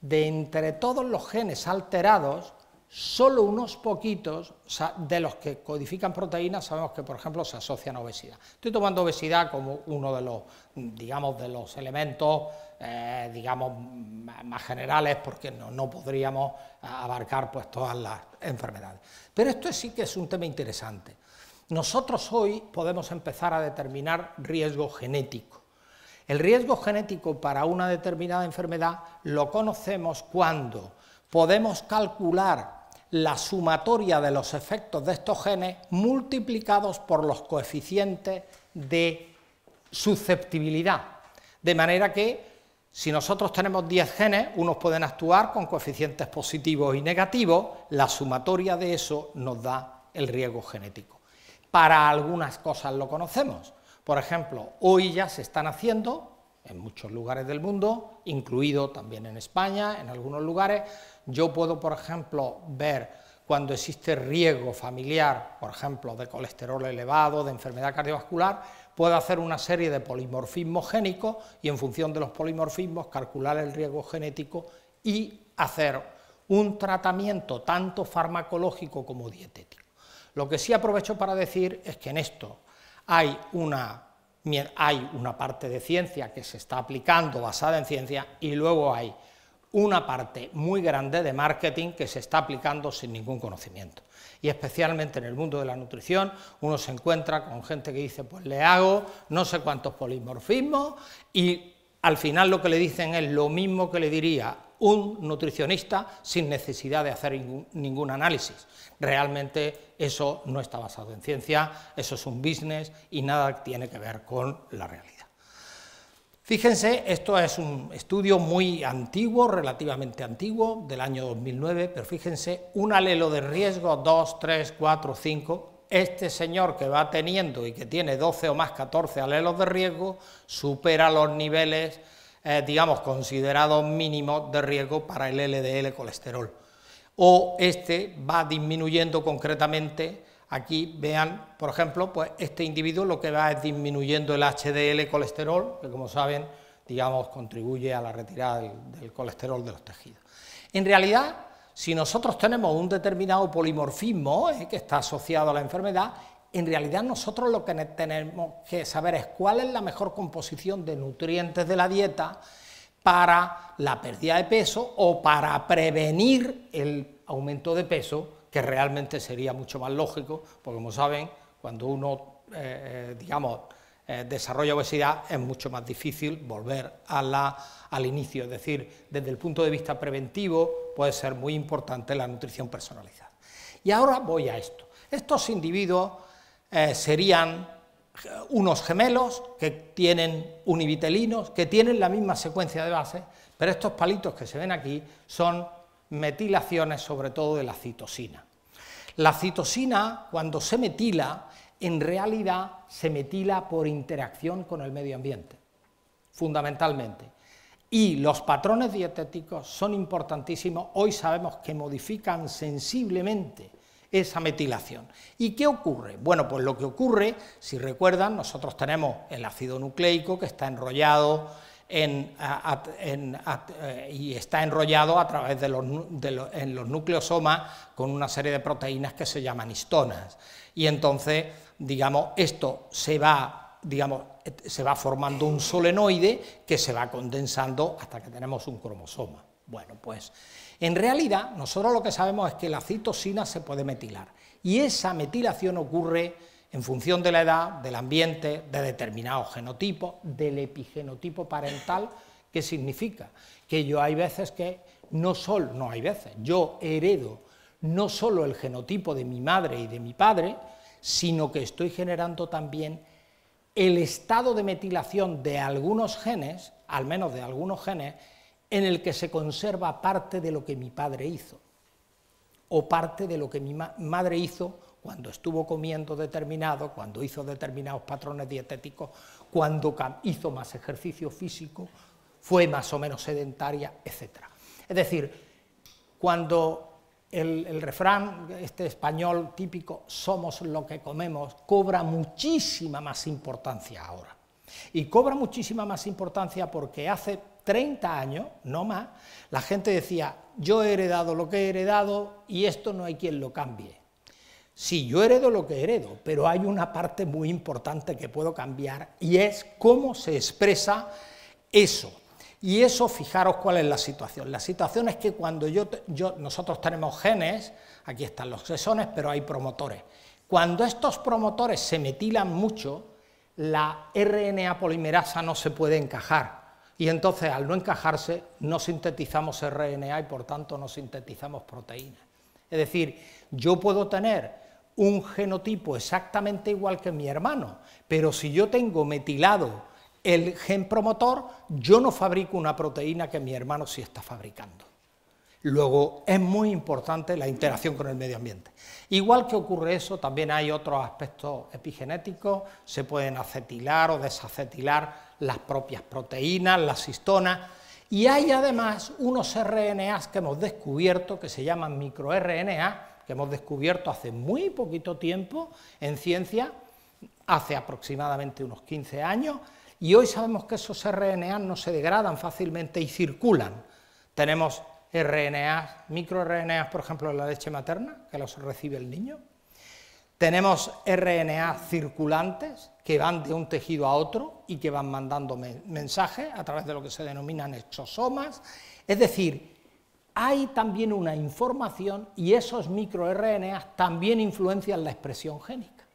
de entre todos los genes alterados, solo unos poquitos de los que codifican proteínas sabemos que, por ejemplo, se asocian a obesidad. Estoy tomando obesidad como uno de los, digamos, de los elementos, eh, digamos, más generales, porque no, podríamos abarcar pues, todas las enfermedades. Pero esto sí que es un tema interesante. Nosotros hoy podemos empezar a determinar riesgo genético. El riesgo genético para una determinada enfermedad lo conocemos cuando podemos calcular la sumatoria de los efectos de estos genes multiplicados por los coeficientes de susceptibilidad. De manera que si nosotros tenemos 10 genes, unos pueden actuar con coeficientes positivos y negativos, la sumatoria de eso nos da el riesgo genético. Para algunas cosas lo conocemos, por ejemplo, hoy ya se están haciendo en muchos lugares del mundo, incluido también en España, en algunos lugares. Yo puedo, por ejemplo, ver cuando existe riesgo familiar, por ejemplo, de colesterol elevado, de enfermedad cardiovascular, puedo hacer una serie de polimorfismos génicos y en función de los polimorfismos calcular el riesgo genético y hacer un tratamiento tanto farmacológico como dietético. Lo que sí aprovecho para decir es que en esto hay una, hay una parte de ciencia que se está aplicando basada en ciencia y luego hay una parte muy grande de marketing que se está aplicando sin ningún conocimiento. Y especialmente en el mundo de la nutrición, uno se encuentra con gente que dice, pues le hago no sé cuántos polimorfismos y al final lo que le dicen es lo mismo que le diría un nutricionista sin necesidad de hacer ningún, análisis. Realmente eso no está basado en ciencia, eso es un business y nada tiene que ver con la realidad. Fíjense, esto es un estudio muy antiguo, relativamente antiguo, del año 2009, pero fíjense, un alelo de riesgo 2, 3, 4, 5, este señor que va teniendo y que tiene 12 o más 14 alelos de riesgo supera los niveles eh, digamos, considerado mínimo de riesgo para el LDL colesterol. O este va disminuyendo concretamente, aquí vean, por ejemplo, pues este individuo lo que va es disminuyendo el HDL colesterol, que como saben, digamos, contribuye a la retirada del, colesterol de los tejidos. En realidad, si nosotros tenemos un determinado polimorfismo eh, que está asociado a la enfermedad, en realidad nosotros lo que tenemos que saber es cuál es la mejor composición de nutrientes de la dieta para la pérdida de peso o para prevenir el aumento de peso, que realmente sería mucho más lógico, porque como saben, cuando uno, eh, eh, digamos, eh, desarrolla obesidad, es mucho más difícil volver al inicio. Es decir, desde el punto de vista preventivo puede ser muy importante la nutrición personalizada. Y ahora voy a esto. Estos individuos eh, serían eh, unos gemelos que tienen univitelinos, que tienen la misma secuencia de bases, pero estos palitos que se ven aquí son metilaciones sobre todo de la citosina. La citosina, cuando se metila, en realidad se metila por interacción con el medio ambiente, fundamentalmente. Y los patrones dietéticos son importantísimos, hoy sabemos que modifican sensiblemente esa metilación. ¿Y qué ocurre? Bueno, pues lo que ocurre, si recuerdan, nosotros tenemos el ácido nucleico que está enrollado eh, y está enrollado a través de los, en los nucleosomas con una serie de proteínas que se llaman histonas. Y entonces, digamos, esto se va, digamos, se va formando un solenoide que se va condensando hasta que tenemos un cromosoma. Bueno, pues en realidad, nosotros lo que sabemos es que la citosina se puede metilar y esa metilación ocurre en función de la edad, del ambiente, de determinados genotipo, del epigenotipo parental, que significa que yo hay veces que no solo, no hay veces, yo heredo no solo el genotipo de mi madre y de mi padre, sino que estoy generando también el estado de metilación de algunos genes, al menos de algunos genes, en el que se conserva parte de lo que mi padre hizo, o parte de lo que mi madre hizo cuando estuvo comiendo determinado, cuando hizo determinados patrones dietéticos, cuando hizo más ejercicio físico, fue más o menos sedentaria, etc. Es decir, cuando el, el, refrán, este español típico, somos lo que comemos, cobra muchísima más importancia ahora. Y cobra muchísima más importancia porque hace 30 años, no más, la gente decía, yo he heredado lo que he heredado y esto no hay quien lo cambie. Sí, yo heredo lo que heredo, pero hay una parte muy importante que puedo cambiar y es cómo se expresa eso. Y eso, fijaros cuál es la situación. La situación es que cuando yo, yo nosotros tenemos genes, aquí están los sesones, pero hay promotores. Cuando estos promotores se metilan mucho, la RNA polimerasa no se puede encajar y entonces, al no encajarse, no sintetizamos RNA y por tanto no sintetizamos proteínas. Es decir, yo puedo tener un genotipo exactamente igual que mi hermano, pero si yo tengo metilado el gen promotor, yo no fabrico una proteína que mi hermano sí está fabricando. Luego, es muy importante la interacción con el medio ambiente. Igual que ocurre eso, también hay otros aspectos epigenéticos, se pueden acetilar o desacetilar las propias proteínas, las histonas, y hay además unos RNAs que hemos descubierto, que se llaman microRNA, que hemos descubierto hace muy poquito tiempo en ciencia, hace aproximadamente unos 15 años, y hoy sabemos que esos RNAs no se degradan fácilmente y circulan. Tenemos RNAs, microRNAs, por ejemplo, en la leche materna, que los recibe el niño, tenemos RNA circulantes que van de un tejido a otro y que van mandando mensajes a través de lo que se denominan exosomas. Es decir, hay también una información y esos microRNAs también influencian la expresión génica.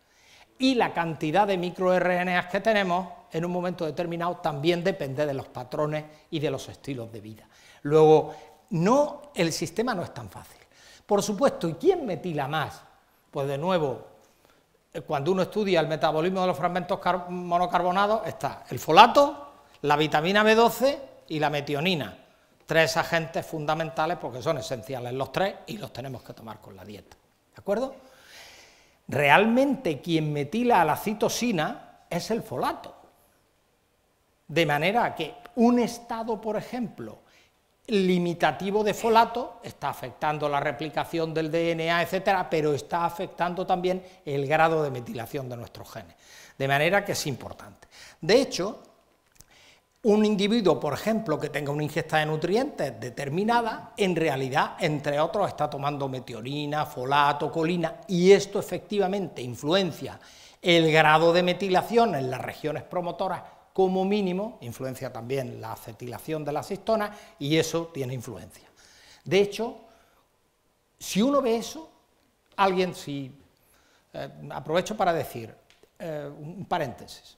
Y la cantidad de microRNAs que tenemos en un momento determinado también depende de los patrones y de los estilos de vida. Luego, no, el sistema no es tan fácil. Por supuesto, ¿y quién metila más? Pues de nuevo, eh, cuando uno estudia el metabolismo de los fragmentos monocarbonados, está el folato, la vitamina B12 y la metionina. Tres agentes fundamentales porque son esenciales los tres y los tenemos que tomar con la dieta. ¿De acuerdo? Realmente quien metila a la citosina es el folato. De manera que un estado, por ejemplo, limitativo de folato, está afectando la replicación del DNA, etcétera, pero está afectando también el grado de metilación de nuestros genes. De manera que es importante. De hecho, un individuo, por ejemplo, que tenga una ingesta de nutrientes determinada, en realidad, entre otros, está tomando metionina, folato, colina, y esto efectivamente influencia el grado de metilación en las regiones promotoras como mínimo, influencia también la acetilación de las histonas y eso tiene influencia. De hecho, si uno ve eso, alguien, si eh, aprovecho para decir, eh, un paréntesis,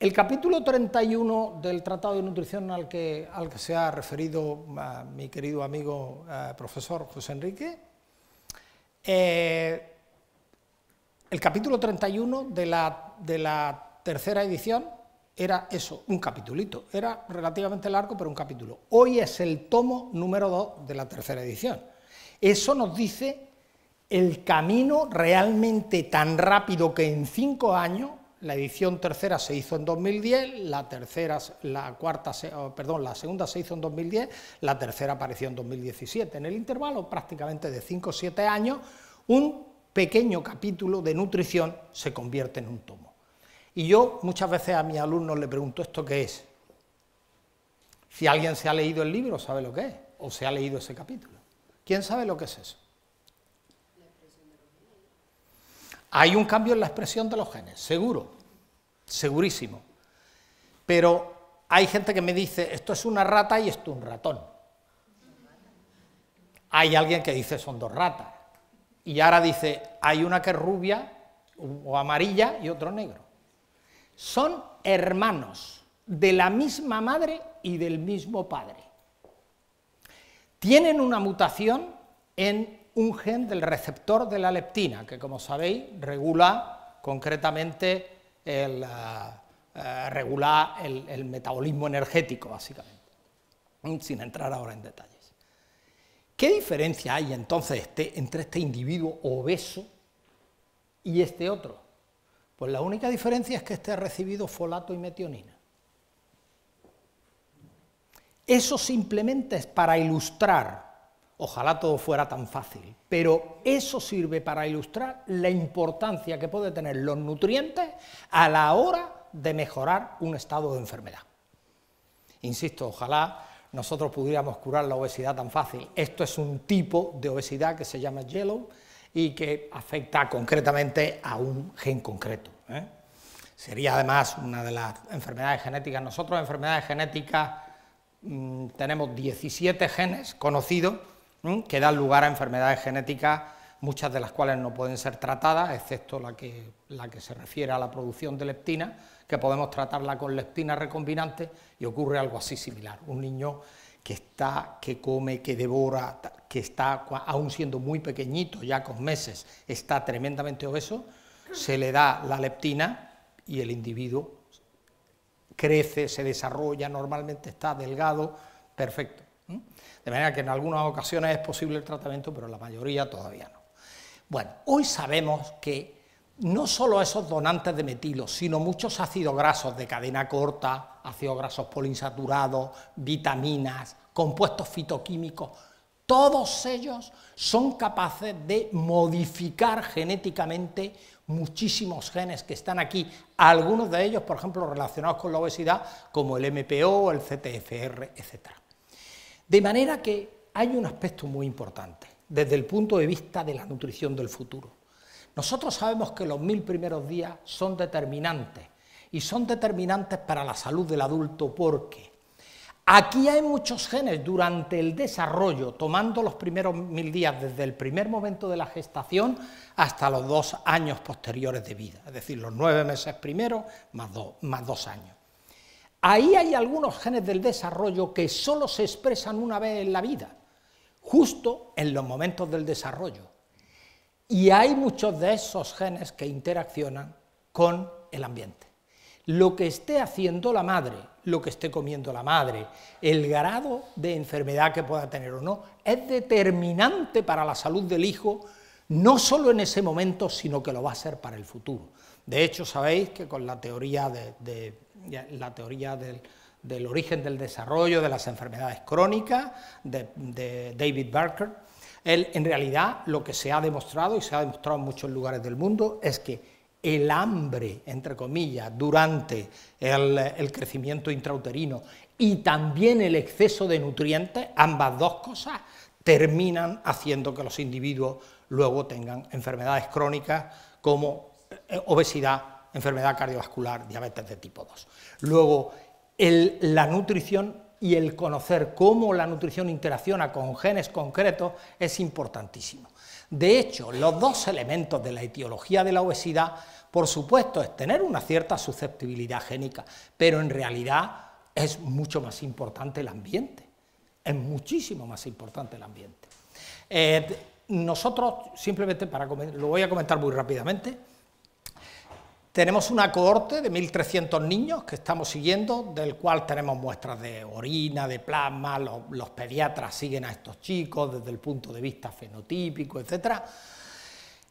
el capítulo 31 del Tratado de Nutrición al que, se ha referido ah, mi querido amigo ah, profesor José Enrique, eh, el capítulo 31 de la tercera edición era eso, un capitulito. Era relativamente largo, pero un capítulo. Hoy es el tomo número 2 de la tercera edición. Eso nos dice el camino realmente tan rápido que en cinco años, la edición tercera se hizo en 2010, la, tercera, la, cuarta, oh, perdón, la segunda se hizo en 2010, la tercera apareció en 2017. En el intervalo prácticamente de cinco o siete años, un pequeño capítulo de nutrición se convierte en un tomo. Y yo muchas veces a mis alumnos le pregunto esto qué es. Si alguien se ha leído el libro, sabe lo que es, o se ha leído ese capítulo. ¿Quién sabe lo que es eso? Hay un cambio en la expresión de los genes, seguro, segurísimo. Pero hay gente que me dice, esto es una rata y esto un ratón. Hay alguien que dice, son dos ratas. Y ahora dice, hay una que es rubia o amarilla y otro negro son hermanos de la misma madre y del mismo padre. Tienen una mutación en un gen del receptor de la leptina, que como sabéis regula concretamente el, eh, eh, el, metabolismo energético, básicamente, sin entrar ahora en detalles. ¿Qué diferencia hay entonces este, entre este individuo obeso y este otro? Pues la única diferencia es que este ha recibido folato y metionina. Eso simplemente es para ilustrar, ojalá todo fuera tan fácil, pero eso sirve para ilustrar la importancia que puede tener los nutrientes a la hora de mejorar un estado de enfermedad. Insisto, ojalá nosotros pudiéramos curar la obesidad tan fácil. Esto es un tipo de obesidad que se llama yellow, y que afecta concretamente a un gen concreto. ¿eh? Sería además una de las enfermedades genéticas. Nosotros, enfermedades genéticas, mm, tenemos 17 genes conocidos que dan lugar a enfermedades genéticas, muchas de las cuales no pueden ser tratadas, excepto la que, la que se refiere a la producción de leptina, que podemos tratarla con leptina recombinante y ocurre algo así similar. Un niño que está, que come, que devora, que está, aún siendo muy pequeñito, ya con meses, está tremendamente obeso, se le da la leptina y el individuo crece, se desarrolla, normalmente está delgado, perfecto. De manera que en algunas ocasiones es posible el tratamiento, pero en la mayoría todavía no. Bueno, hoy sabemos que no solo esos donantes de metilo, sino muchos ácidos grasos de cadena corta, ácidos grasos poliinsaturados, vitaminas, compuestos fitoquímicos, todos ellos son capaces de modificar genéticamente muchísimos genes que están aquí, algunos de ellos, por ejemplo, relacionados con la obesidad, como el MPO, el CTFR, etc. De manera que hay un aspecto muy importante desde el punto de vista de la nutrición del futuro. Nosotros sabemos que los mil primeros días son determinantes y son determinantes para la salud del adulto porque aquí hay muchos genes durante el desarrollo, tomando los primeros mil días desde el primer momento de la gestación hasta los dos años posteriores de vida, es decir, los nueve meses primero más dos, más años. Ahí hay algunos genes del desarrollo que solo se expresan una vez en la vida, justo en los momentos del desarrollo. Y hay muchos de esos genes que interaccionan con el ambiente. Lo que esté haciendo la madre, lo que esté comiendo la madre, el grado de enfermedad que pueda tener o no, es determinante para la salud del hijo, no solo en ese momento, sino que lo va a ser para el futuro. De hecho, sabéis que con la teoría, de, la teoría del, origen del desarrollo de las enfermedades crónicas de David Barker, en realidad, lo que se ha demostrado, y se ha demostrado en muchos lugares del mundo, es que el hambre, entre comillas, durante el, crecimiento intrauterino y también el exceso de nutrientes, ambas dos cosas, terminan haciendo que los individuos luego tengan enfermedades crónicas como eh, obesidad, enfermedad cardiovascular, diabetes de tipo 2. Luego, la nutrición y el conocer cómo la nutrición interacciona con genes concretos es importantísimo. De hecho, los dos elementos de la etiología de la obesidad, por supuesto, es tener una cierta susceptibilidad génica, pero en realidad es mucho más importante el ambiente, es muchísimo más importante el ambiente. Eh, nosotros, simplemente para lo voy a comentar muy rápidamente, tenemos una cohorte de 1.300 niños que estamos siguiendo, del cual tenemos muestras de orina, de plasma, los, pediatras siguen a estos chicos desde el punto de vista fenotípico, etc.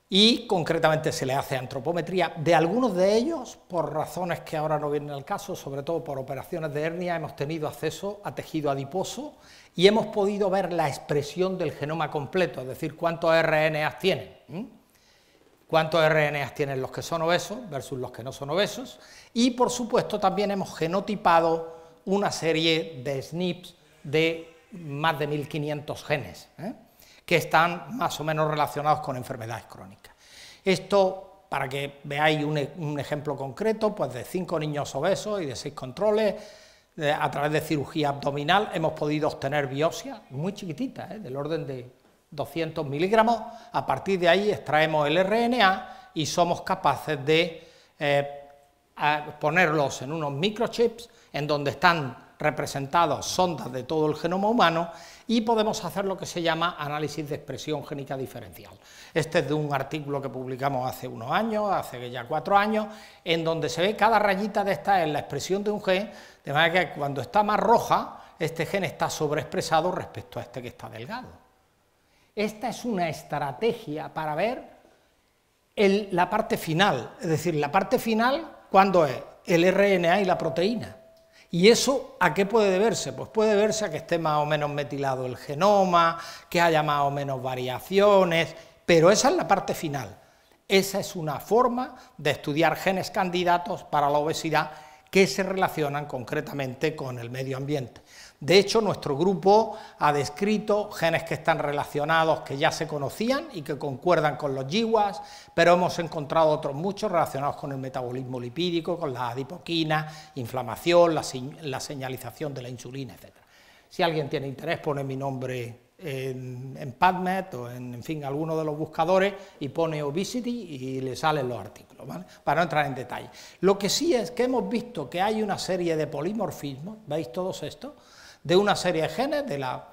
Y concretamente se le hace antropometría. De algunos de ellos, por razones que ahora no vienen al caso, sobre todo por operaciones de hernia, hemos tenido acceso a tejido adiposo y hemos podido ver la expresión del genoma completo, es decir, cuántos RNAs tienen cuántos RNAs tienen los que son obesos versus los que no son obesos. Y por supuesto también hemos genotipado una serie de SNPs de más de 1500 genes ¿eh? que están más o menos relacionados con enfermedades crónicas. Esto, para que veáis un, e, ejemplo concreto, pues de cinco niños obesos y de seis controles, eh, a través de cirugía abdominal hemos podido obtener biopsia muy chiquitita, ¿eh? del orden de 200 miligramos, a partir de ahí extraemos el RNA y somos capaces de eh, ponerlos en unos microchips en donde están representados sondas de todo el genoma humano y podemos hacer lo que se llama análisis de expresión génica diferencial. Este es de un artículo que publicamos hace unos años, hace ya cuatro años, en donde se ve cada rayita de esta es la expresión de un gen, de manera que cuando está más roja, este gen está sobreexpresado respecto a este que está delgado. Esta es una estrategia para ver la parte final, es decir, la parte final, cuando es? El RNA y la proteína. ¿Y eso a qué puede deberse? Pues puede deberse a que esté más o menos metilado el genoma, que haya más o menos variaciones, pero esa es la parte final. Esa es una forma de estudiar genes candidatos para la obesidad que se relacionan concretamente con el medio ambiente. De hecho, nuestro grupo ha descrito genes que están relacionados, que ya se conocían y que concuerdan con los GWAS, pero hemos encontrado otros muchos relacionados con el metabolismo lipídico, con la adipoquina, inflamación, la, señalización de la insulina, etc. Si alguien tiene interés, pone mi nombre en, PubMed o en, fin, alguno de los buscadores y pone obesity y le salen los artículos, ¿vale? para no entrar en detalle. Lo que sí es que hemos visto que hay una serie de polimorfismos, ¿veis todos estos? de una serie de genes, de la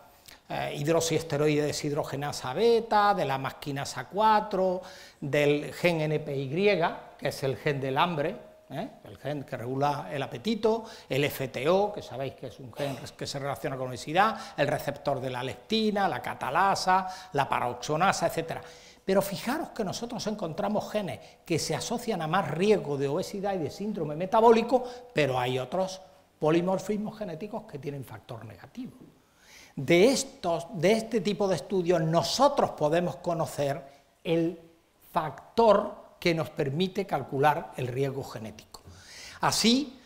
eh, hidrosiesteroides hidrogenasa beta, de la masquinasa 4, del gen NPY, que es el gen del hambre, ¿eh? el gen que regula el apetito, el FTO, que sabéis que es un gen que se relaciona con obesidad, el receptor de la lectina, la catalasa, la paroxonasa, etcétera. Pero fijaros que nosotros encontramos genes que se asocian a más riesgo de obesidad y de síndrome metabólico, pero hay otros polimorfismos genéticos que tienen factor negativo. De, estos, de este tipo de estudios nosotros podemos conocer el factor que nos permite calcular el riesgo genético. Así,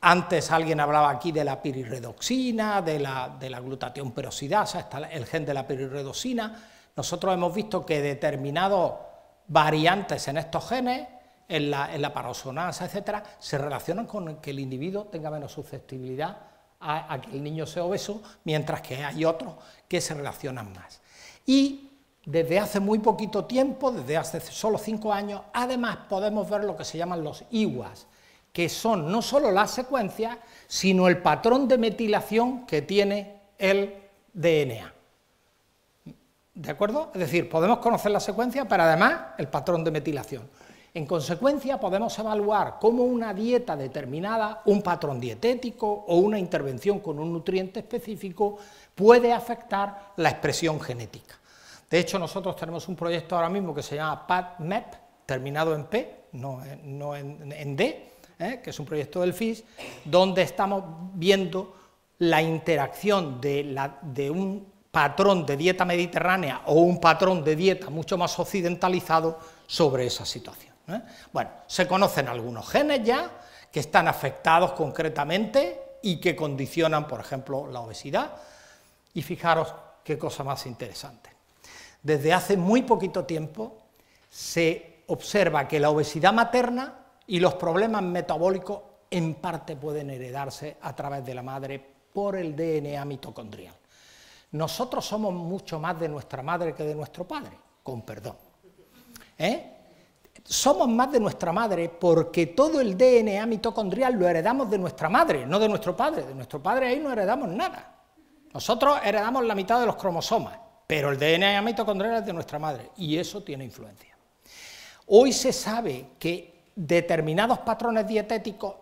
antes alguien hablaba aquí de la pirirredoxina, de la, de la glutatión peroxidasa, está el gen de la pirirredoxina, Nosotros hemos visto que determinados variantes en estos genes en la, en etc., etcétera, se relacionan con que el individuo tenga menos susceptibilidad a, que el niño sea obeso, mientras que hay otros que se relacionan más. Y desde hace muy poquito tiempo, desde hace solo cinco años, además podemos ver lo que se llaman los IWAS, que son no solo la secuencia, sino el patrón de metilación que tiene el DNA. ¿De acuerdo? Es decir, podemos conocer la secuencia, pero además el patrón de metilación. En consecuencia, podemos evaluar cómo una dieta determinada, un patrón dietético o una intervención con un nutriente específico puede afectar la expresión genética. De hecho, nosotros tenemos un proyecto ahora mismo que se llama PADMEP, terminado en P, no, eh, en, D, eh, que es un proyecto del FIS, donde estamos viendo la interacción de, de un patrón de dieta mediterránea o un patrón de dieta mucho más occidentalizado sobre esa situación. ¿Eh? Bueno, se conocen algunos genes ya que están afectados concretamente y que condicionan, por ejemplo, la obesidad. Y fijaros qué cosa más interesante. Desde hace muy poquito tiempo se observa que la obesidad materna y los problemas metabólicos en parte pueden heredarse a través de la madre por el DNA mitocondrial. Nosotros somos mucho más de nuestra madre que de nuestro padre, con perdón. ¿Eh? somos más de nuestra madre porque todo el DNA mitocondrial lo heredamos de nuestra madre, no de nuestro padre. De nuestro padre ahí no heredamos nada. Nosotros heredamos la mitad de los cromosomas, pero el DNA mitocondrial es de nuestra madre y eso tiene influencia. Hoy se sabe que determinados patrones dietéticos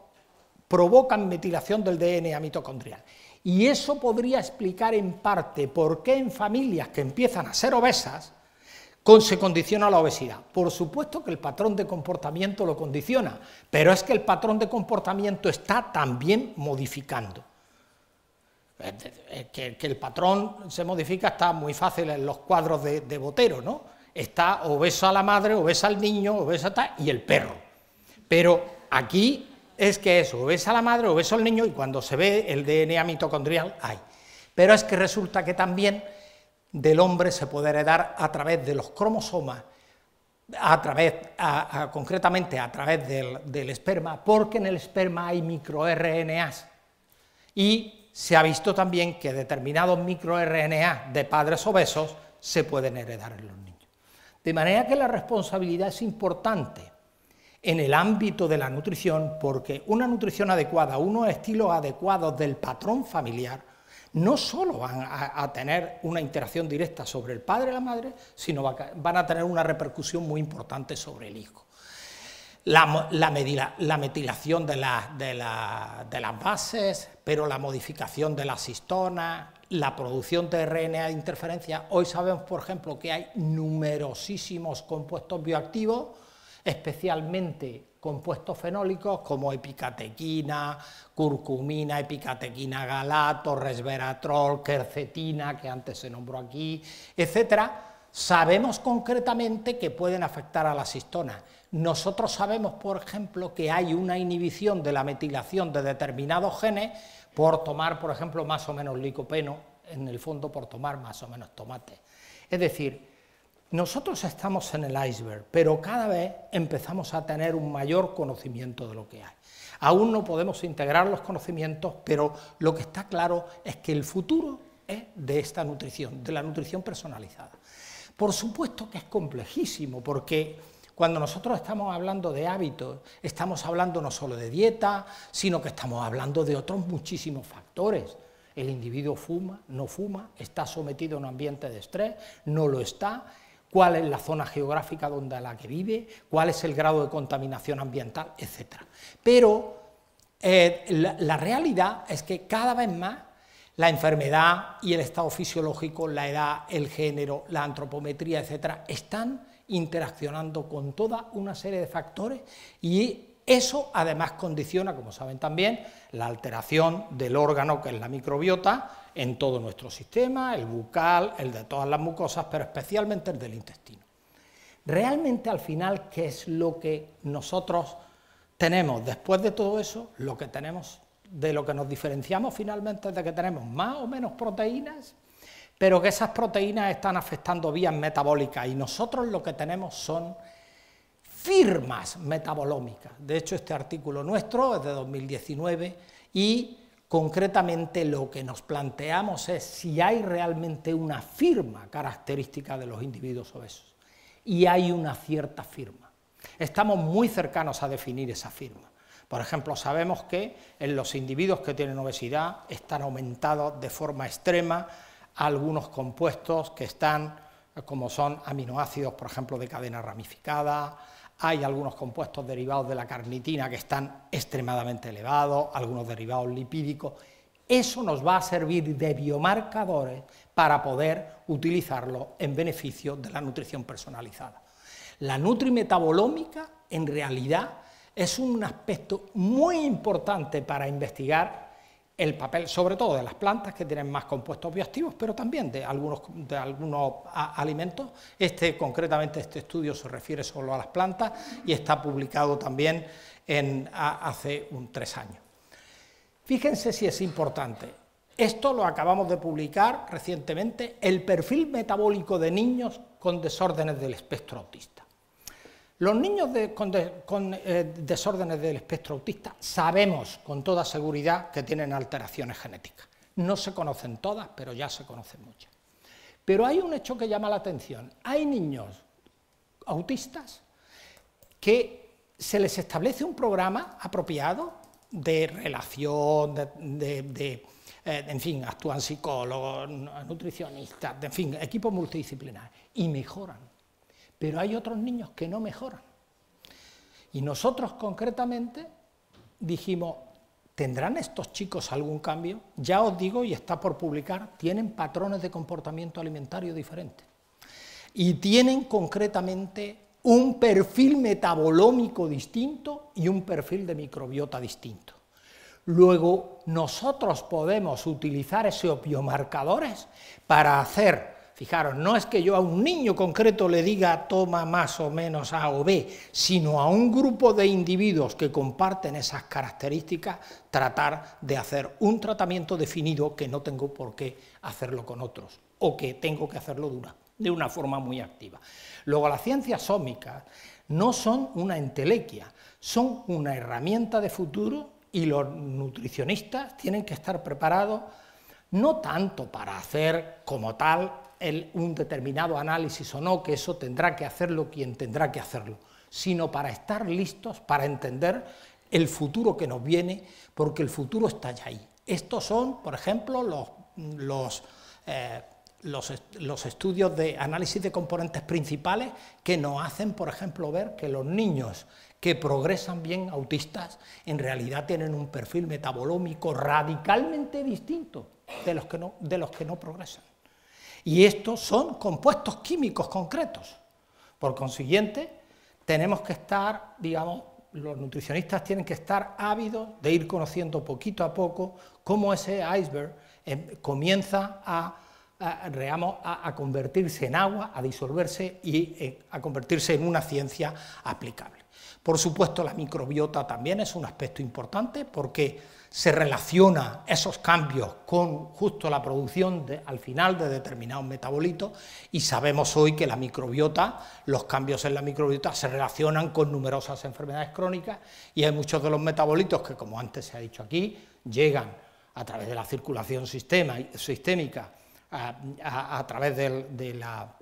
provocan metilación del DNA mitocondrial. Y eso podría explicar en parte por qué en familias que empiezan a ser obesas, se condiciona la obesidad. Por supuesto que el patrón de comportamiento lo condiciona, pero es que el patrón de comportamiento está también modificando. Que, el patrón se modifica está muy fácil en los cuadros de, Botero, ¿no? Está obeso a la madre, obeso al niño, a tal, y el perro. Pero aquí es que es a la madre, obeso al niño, y cuando se ve el DNA mitocondrial, hay. Pero es que resulta que también del hombre se puede heredar a través de los cromosomas, a través, concretamente a través del, del esperma, porque en el esperma hay microRNAs. Y se ha visto también que determinados microRNAs de padres obesos se pueden heredar en los niños. De manera que la responsabilidad es importante en el ámbito de la nutrición, porque una nutrición adecuada, unos estilos adecuados del patrón familiar, no solo van a, tener una interacción directa sobre el padre y la madre, sino van a tener una repercusión muy importante sobre el hijo. La, metilación de, las bases, pero la modificación de las histonas, la producción de RNA de interferencia. Hoy sabemos, por ejemplo, que hay numerosísimos compuestos bioactivos, especialmente compuestos fenólicos como epicatequina, curcumina, epicatequina galato, resveratrol, quercetina, que antes se nombró aquí, etcétera, sabemos concretamente que pueden afectar a las histonas. Nosotros sabemos, por ejemplo, que hay una inhibición de la metilación de determinados genes por tomar, por ejemplo, más o menos licopeno, en el fondo por tomar más o menos tomate. Es decir, nosotros estamos en el iceberg, pero cada vez empezamos a tener un mayor conocimiento de lo que hay. Aún no podemos integrar los conocimientos, pero lo que está claro es que el futuro es de esta nutrición, de la nutrición personalizada. Por supuesto que es complejísimo, porque cuando nosotros estamos hablando de hábitos, estamos hablando no solo de dieta, sino que estamos hablando de otros muchísimos factores. El individuo fuma, no fuma, está sometido a un ambiente de estrés, no lo está, cuál es la zona geográfica donde la que vive, cuál es el grado de contaminación ambiental, etcétera. Pero eh, la, la realidad es que cada vez más la enfermedad y el estado fisiológico, la edad, el género, la antropometría, etcétera, están interaccionando con toda una serie de factores y eso además condiciona, como saben también, la alteración del órgano que es la microbiota, en todo nuestro sistema, el bucal, el de todas las mucosas, pero especialmente el del intestino. Realmente al final, ¿qué es lo que nosotros tenemos después de todo eso? Lo que tenemos, de lo que nos diferenciamos finalmente es de que tenemos más o menos proteínas, pero que esas proteínas están afectando vías metabólicas y nosotros lo que tenemos son firmas metabolómicas. De hecho, este artículo nuestro es de 2019 y Concretamente lo que nos planteamos es si hay realmente una firma característica de los individuos obesos y hay una cierta firma. Estamos muy cercanos a definir esa firma. Por ejemplo, sabemos que en los individuos que tienen obesidad están aumentados de forma extrema algunos compuestos que están, como son aminoácidos, por ejemplo, de cadena ramificada, hay algunos compuestos derivados de la carnitina que están extremadamente elevados, algunos derivados lipídicos. Eso nos va a servir de biomarcadores para poder utilizarlo en beneficio de la nutrición personalizada. La nutrimetabolómica en realidad es un aspecto muy importante para investigar el papel, sobre todo de las plantas que tienen más compuestos bioactivos, pero también de algunos, de algunos alimentos. Este, concretamente este estudio se refiere solo a las plantas y está publicado también hace un tres años. Fíjense si es importante. Esto lo acabamos de publicar recientemente, el perfil metabólico de niños con desórdenes del espectro autista. Los niños con, eh, desórdenes del espectro autista sabemos con toda seguridad que tienen alteraciones genéticas. No se conocen todas, pero ya se conocen muchas. Pero hay un hecho que llama la atención. Hay niños autistas que se les establece un programa apropiado de relación, de, eh, en fin, actúan psicólogos, nutricionistas, en fin, equipos multidisciplinares, y mejoran pero hay otros niños que no mejoran. Y nosotros concretamente dijimos, ¿tendrán estos chicos algún cambio? Ya os digo, y está por publicar, tienen patrones de comportamiento alimentario diferentes. Y tienen concretamente un perfil metabolómico distinto y un perfil de microbiota distinto. Luego nosotros podemos utilizar esos biomarcadores para hacer Fijaros, no es que yo a un niño concreto le diga toma más o menos A o B, sino a un grupo de individuos que comparten esas características, tratar de hacer un tratamiento definido que no tengo por qué hacerlo con otros, o que tengo que hacerlo de una, de una forma muy activa. Luego, las ciencias ómicas no son una entelequia, son una herramienta de futuro y los nutricionistas tienen que estar preparados no tanto para hacer como tal un determinado análisis o no, que eso tendrá que hacerlo quien tendrá que hacerlo, sino para estar listos, para entender el futuro que nos viene, porque el futuro está ya ahí. Estos son, por ejemplo, los, los, eh, los, estudios de análisis de componentes principales que nos hacen, por ejemplo, ver que los niños que progresan bien autistas en realidad tienen un perfil metabolómico radicalmente distinto de los que no, de los que no progresan. Y estos son compuestos químicos concretos. Por consiguiente, tenemos que estar, digamos, los nutricionistas tienen que estar ávidos de ir conociendo poquito a poco cómo ese iceberg em, comienza a, convertirse en agua, a disolverse y eh, a convertirse en una ciencia aplicable. Por supuesto, la microbiota también es un aspecto importante porque se relaciona esos cambios con justo la producción de, al final de determinados metabolitos y sabemos hoy que la microbiota, los cambios en la microbiota se relacionan con numerosas enfermedades crónicas y hay muchos de los metabolitos que, como antes se ha dicho aquí, llegan a través de la circulación sistémica, a, través de la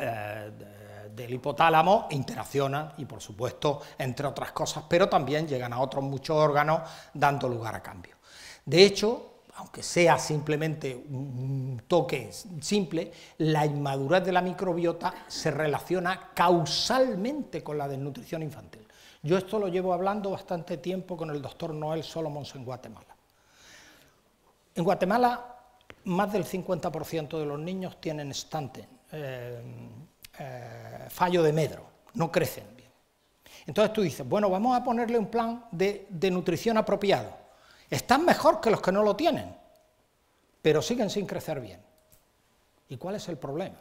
eh, del hipotálamo interaccionan y por supuesto, entre otras cosas, pero también llegan a otros muchos órganos dando lugar a cambios. De hecho, aunque sea simplemente un toque simple, la inmadurez de la microbiota se relaciona causalmente con la desnutrición infantil. Yo esto lo llevo hablando bastante tiempo con el doctor Noel Solomons en Guatemala. En Guatemala, más del 50% de los niños tienen estantes eh, eh, fallo de medro, no crecen bien. Entonces tú dices, bueno, vamos a ponerle un plan de, de nutrición apropiado. Están mejor que los que no lo tienen, pero siguen sin crecer bien. ¿Y cuál es el problema?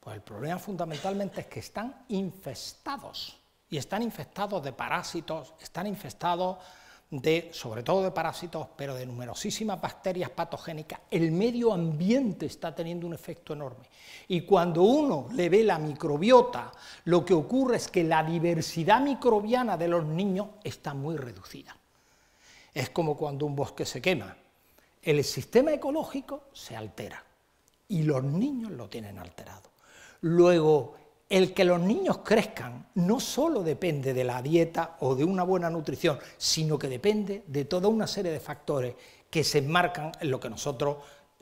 Pues el problema fundamentalmente es que están infestados. Y están infestados de parásitos, están infestados de, sobre todo de parásitos, pero de numerosísimas bacterias patogénicas, el medio ambiente está teniendo un efecto enorme. Y cuando uno le ve la microbiota, lo que ocurre es que la diversidad microbiana de los niños está muy reducida. Es como cuando un bosque se quema. El sistema ecológico se altera y los niños lo tienen alterado. Luego, el que los niños crezcan no solo depende de la dieta o de una buena nutrición, sino que depende de toda una serie de factores que se enmarcan en lo que nosotros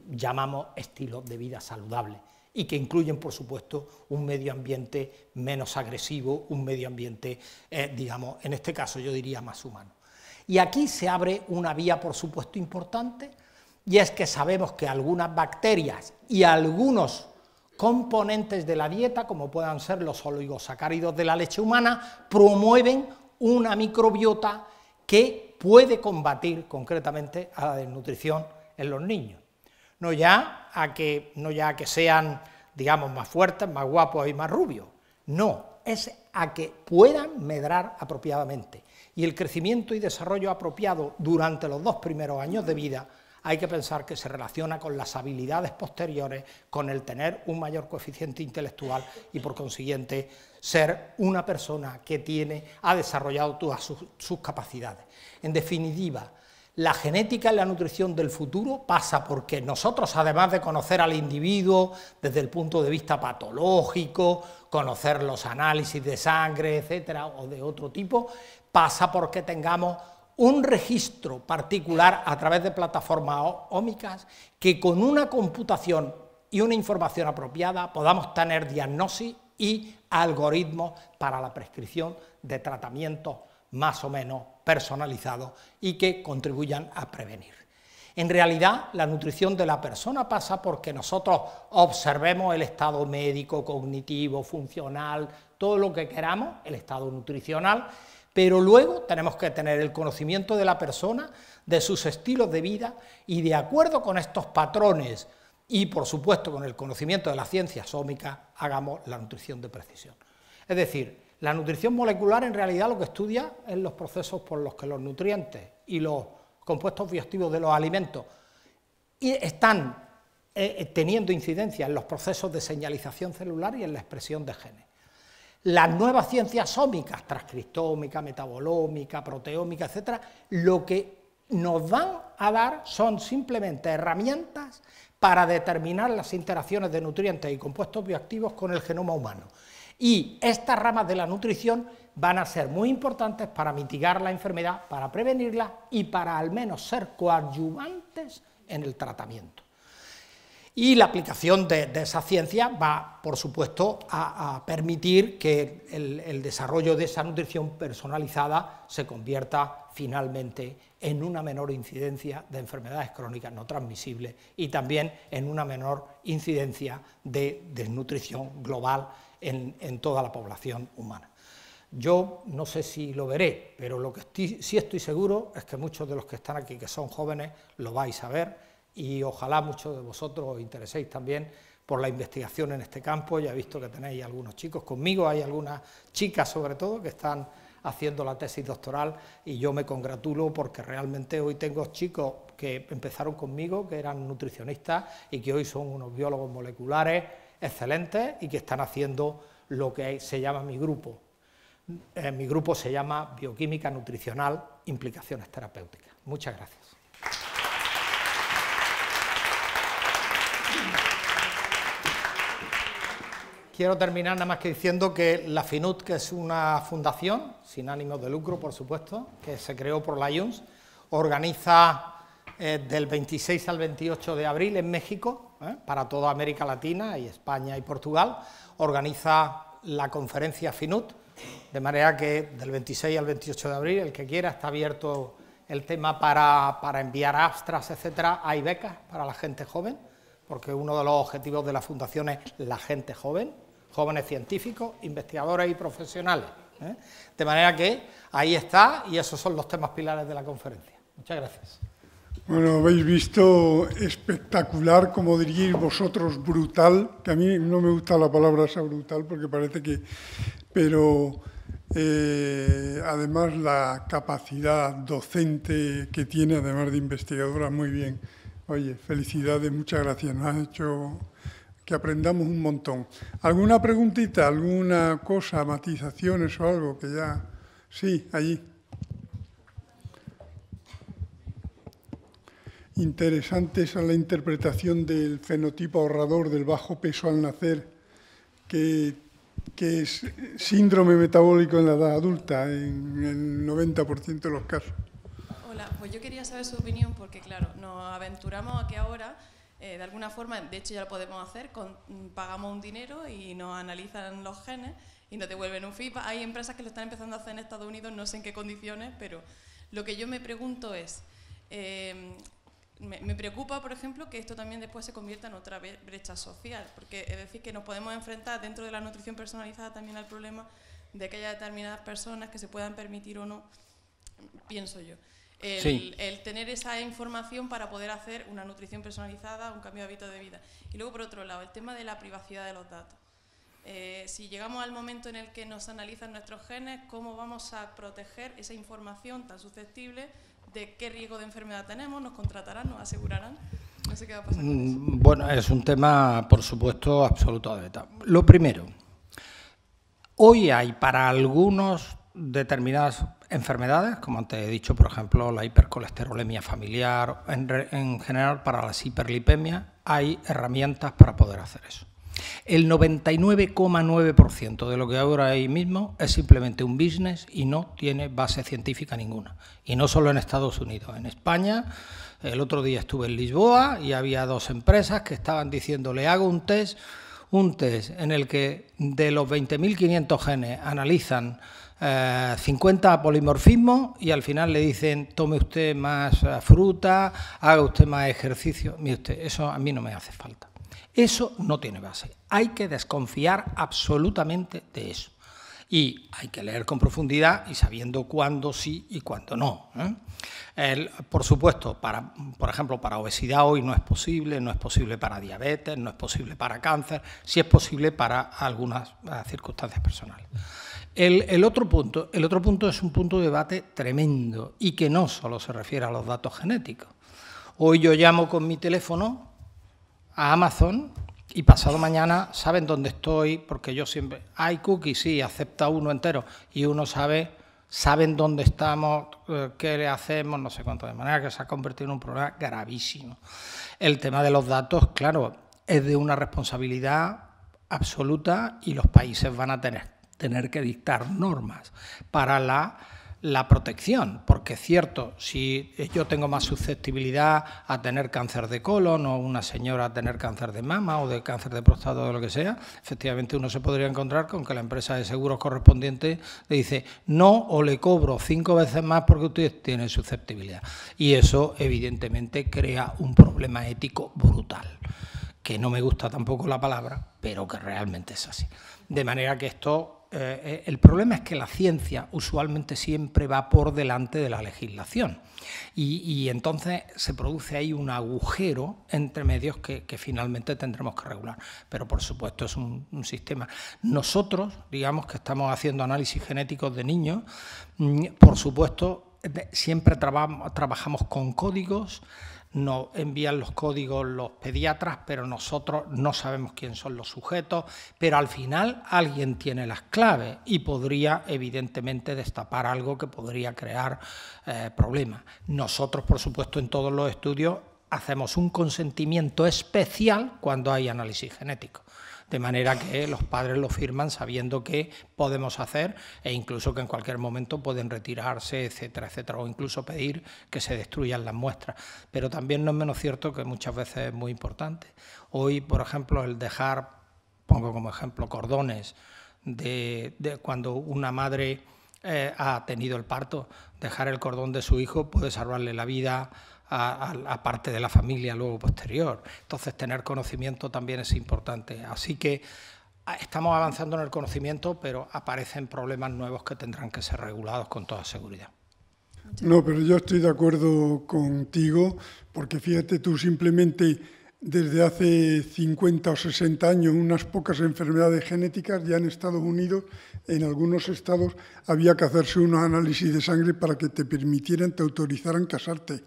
llamamos estilo de vida saludable y que incluyen, por supuesto, un medio ambiente menos agresivo, un medio ambiente, eh, digamos, en este caso yo diría más humano. Y aquí se abre una vía, por supuesto, importante, y es que sabemos que algunas bacterias y algunos componentes de la dieta, como puedan ser los oligosacáridos de la leche humana, promueven una microbiota que puede combatir concretamente a la desnutrición en los niños. No ya a que, no ya que sean, digamos, más fuertes, más guapos y más rubios, no, es a que puedan medrar apropiadamente. Y el crecimiento y desarrollo apropiado durante los dos primeros años de vida hay que pensar que se relaciona con las habilidades posteriores, con el tener un mayor coeficiente intelectual y por consiguiente ser una persona que tiene, ha desarrollado todas sus, capacidades. En definitiva, la genética y la nutrición del futuro pasa porque nosotros, además de conocer al individuo desde el punto de vista patológico, conocer los análisis de sangre, etcétera, o de otro tipo, pasa porque tengamos un registro particular a través de plataformas ómicas que con una computación y una información apropiada podamos tener diagnosis y algoritmos para la prescripción de tratamientos más o menos personalizados y que contribuyan a prevenir. En realidad, la nutrición de la persona pasa porque nosotros observemos el estado médico, cognitivo, funcional, todo lo que queramos, el estado nutricional, pero luego tenemos que tener el conocimiento de la persona, de sus estilos de vida y de acuerdo con estos patrones y por supuesto con el conocimiento de la ciencia sómica hagamos la nutrición de precisión. Es decir, la nutrición molecular en realidad lo que estudia es los procesos por los que los nutrientes y los compuestos bioactivos de los alimentos están eh, teniendo incidencia en los procesos de señalización celular y en la expresión de genes. Las nuevas ciencias ómicas, transcriptómica, metabolómica, proteómica, etcétera, lo que nos van a dar son simplemente herramientas para determinar las interacciones de nutrientes y compuestos bioactivos con el genoma humano. Y estas ramas de la nutrición van a ser muy importantes para mitigar la enfermedad, para prevenirla y para al menos ser coadyuvantes en el tratamiento. Y la aplicación de, esa ciencia va, por supuesto, a, permitir que el, desarrollo de esa nutrición personalizada se convierta finalmente en una menor incidencia de enfermedades crónicas no transmisibles y también en una menor incidencia de desnutrición global en, toda la población humana. Yo no sé si lo veré, pero lo que sí estoy seguro es que muchos de los que están aquí, que son jóvenes, lo vais a ver y ojalá muchos de vosotros os intereséis también por la investigación en este campo. Ya he visto que tenéis algunos chicos conmigo, hay algunas chicas sobre todo que están haciendo la tesis doctoral y yo me congratulo porque realmente hoy tengo chicos que empezaron conmigo, que eran nutricionistas y que hoy son unos biólogos moleculares excelentes y que están haciendo lo que se llama mi grupo. Eh, mi grupo se llama Bioquímica Nutricional Implicaciones Terapéuticas. Muchas gracias. Quiero terminar nada más que diciendo que la FINUT, que es una fundación, sin ánimos de lucro, por supuesto, que se creó por la IUNS, organiza eh, del 26 al 28 de abril en México, eh, para toda América Latina y España y Portugal, organiza la conferencia FINUT, de manera que del 26 al 28 de abril, el que quiera, está abierto el tema para, enviar abstras, etcétera, hay becas para la gente joven, porque uno de los objetivos de la fundación es la gente joven, jóvenes científicos, investigadores y profesionales. ¿eh? De manera que ahí está y esos son los temas pilares de la conferencia. Muchas gracias. Bueno, habéis visto espectacular, como diríais vosotros, brutal, que a mí no me gusta la palabra esa brutal porque parece que... Pero eh, además la capacidad docente que tiene, además de investigadora, muy bien. Oye, felicidades, muchas gracias, nos has hecho que aprendamos un montón. ¿Alguna preguntita, alguna cosa, matizaciones o algo que ya... Sí, allí. Interesante esa la interpretación del fenotipo ahorrador del bajo peso al nacer, que, que es síndrome metabólico en la edad adulta, en el 90% de los casos. Hola, pues yo quería saber su opinión porque, claro, nos aventuramos a que ahora eh, de alguna forma, de hecho ya lo podemos hacer, mm, pagamos un dinero y nos analizan los genes y nos devuelven un FIPA. Hay empresas que lo están empezando a hacer en Estados Unidos, no sé en qué condiciones, pero lo que yo me pregunto es, em, me, me, preocupa, por ejemplo, que esto también después se convierta en otra brecha social, porque es decir, que nos podemos enfrentar dentro de la nutrición personalizada también al problema de que haya determinadas personas que se puedan permitir o no, pienso yo el, tener esa información para poder hacer una nutrición personalizada, un cambio de hábito de vida. Y luego, por otro lado, el tema de la privacidad de los datos. Eh, si llegamos al momento en el que nos analizan nuestros genes, ¿cómo vamos a proteger esa información tan susceptible de qué riesgo de enfermedad tenemos? ¿Nos contratarán? ¿Nos asegurarán? No sé qué va a pasar. Mm, bueno, es un tema, por supuesto, absoluto de Lo primero, hoy hay para algunos determinadas enfermedades, como antes he dicho, por ejemplo, la hipercolesterolemia familiar, en, general para las hiperlipemias, hay herramientas para poder hacer eso. El 99,9% de lo que ahora ahí mismo es simplemente un business y no tiene base científica ninguna. Y no solo en Estados Unidos, en España. El otro día estuve en Lisboa y había dos empresas que estaban diciendo, le hago un test, un test en el que de los 20.500 genes analizan 50 eh, polimorfismos y al final le dicen tome usted más eh, fruta, haga usted más ejercicio. Mire usted, eso a mí no me hace falta. Eso no tiene base. Hay que desconfiar absolutamente de eso. Y hay que leer con profundidad y sabiendo cuándo sí y cuándo no. ¿eh? por supuesto, por ejemplo, para obesidad hoy no es posible, no es posible para diabetes, no es posible para cáncer, sí es posible para algunas circunstancias personales. El, otro punto, el otro punto es un punto de debate tremendo y que no solo se refiere a los datos genéticos. Hoy yo llamo con mi teléfono a Amazon y pasado mañana saben dónde estoy, porque yo siempre, hay cookies, sí, acepta uno entero y uno sabe, saben dónde estamos, eh, qué le hacemos, no sé cuánto, de manera que se ha convertido en un problema gravísimo. El tema de los datos, claro, es de una responsabilidad absoluta y los países van a tener tener que dictar normas para la, protección, porque es cierto, si yo tengo más susceptibilidad a tener cáncer de colon o una señora a tener cáncer de mama o de cáncer de próstata o de lo que sea, efectivamente uno se podría encontrar con que la empresa de seguros correspondiente le dice no o le cobro cinco veces más porque usted tiene susceptibilidad. Y eso evidentemente crea un problema ético brutal, que no me gusta tampoco la palabra, pero que realmente es así. De manera que esto eh, eh, el problema es que la ciencia usualmente siempre va por delante de la legislación y, entonces se produce ahí un agujero entre medios que, finalmente tendremos que regular. Pero por supuesto es un, sistema. Nosotros, digamos que estamos haciendo análisis genéticos de niños, mm, por supuesto siempre trabajamos con códigos nos envían los códigos los pediatras, pero nosotros no sabemos quién son los sujetos, pero al final alguien tiene las claves y podría evidentemente destapar algo que podría crear eh, problemas. Nosotros, por supuesto, en todos los estudios hacemos un consentimiento especial cuando hay análisis genético de manera que los padres lo firman sabiendo que podemos hacer e incluso que en cualquier momento pueden retirarse, etcétera, etcétera, o incluso pedir que se destruyan las muestras. Pero también no es menos cierto que muchas veces es muy importante. Hoy, por ejemplo, el dejar, pongo como ejemplo, cordones de, cuando una madre eh, ha tenido el parto, dejar el cordón de su hijo puede salvarle la vida a, parte de la familia luego posterior. Entonces, tener conocimiento también es importante. Así que ah, estamos avanzando en el conocimiento, pero aparecen problemas nuevos que tendrán que ser regulados con toda seguridad. No, pero yo estoy de acuerdo contigo, porque fíjate tú simplemente desde hace 50 o 60 años unas pocas enfermedades genéticas, ya en Estados Unidos, en algunos estados, había que hacerse unos análisis de sangre para que te permitieran, te autorizaran casarte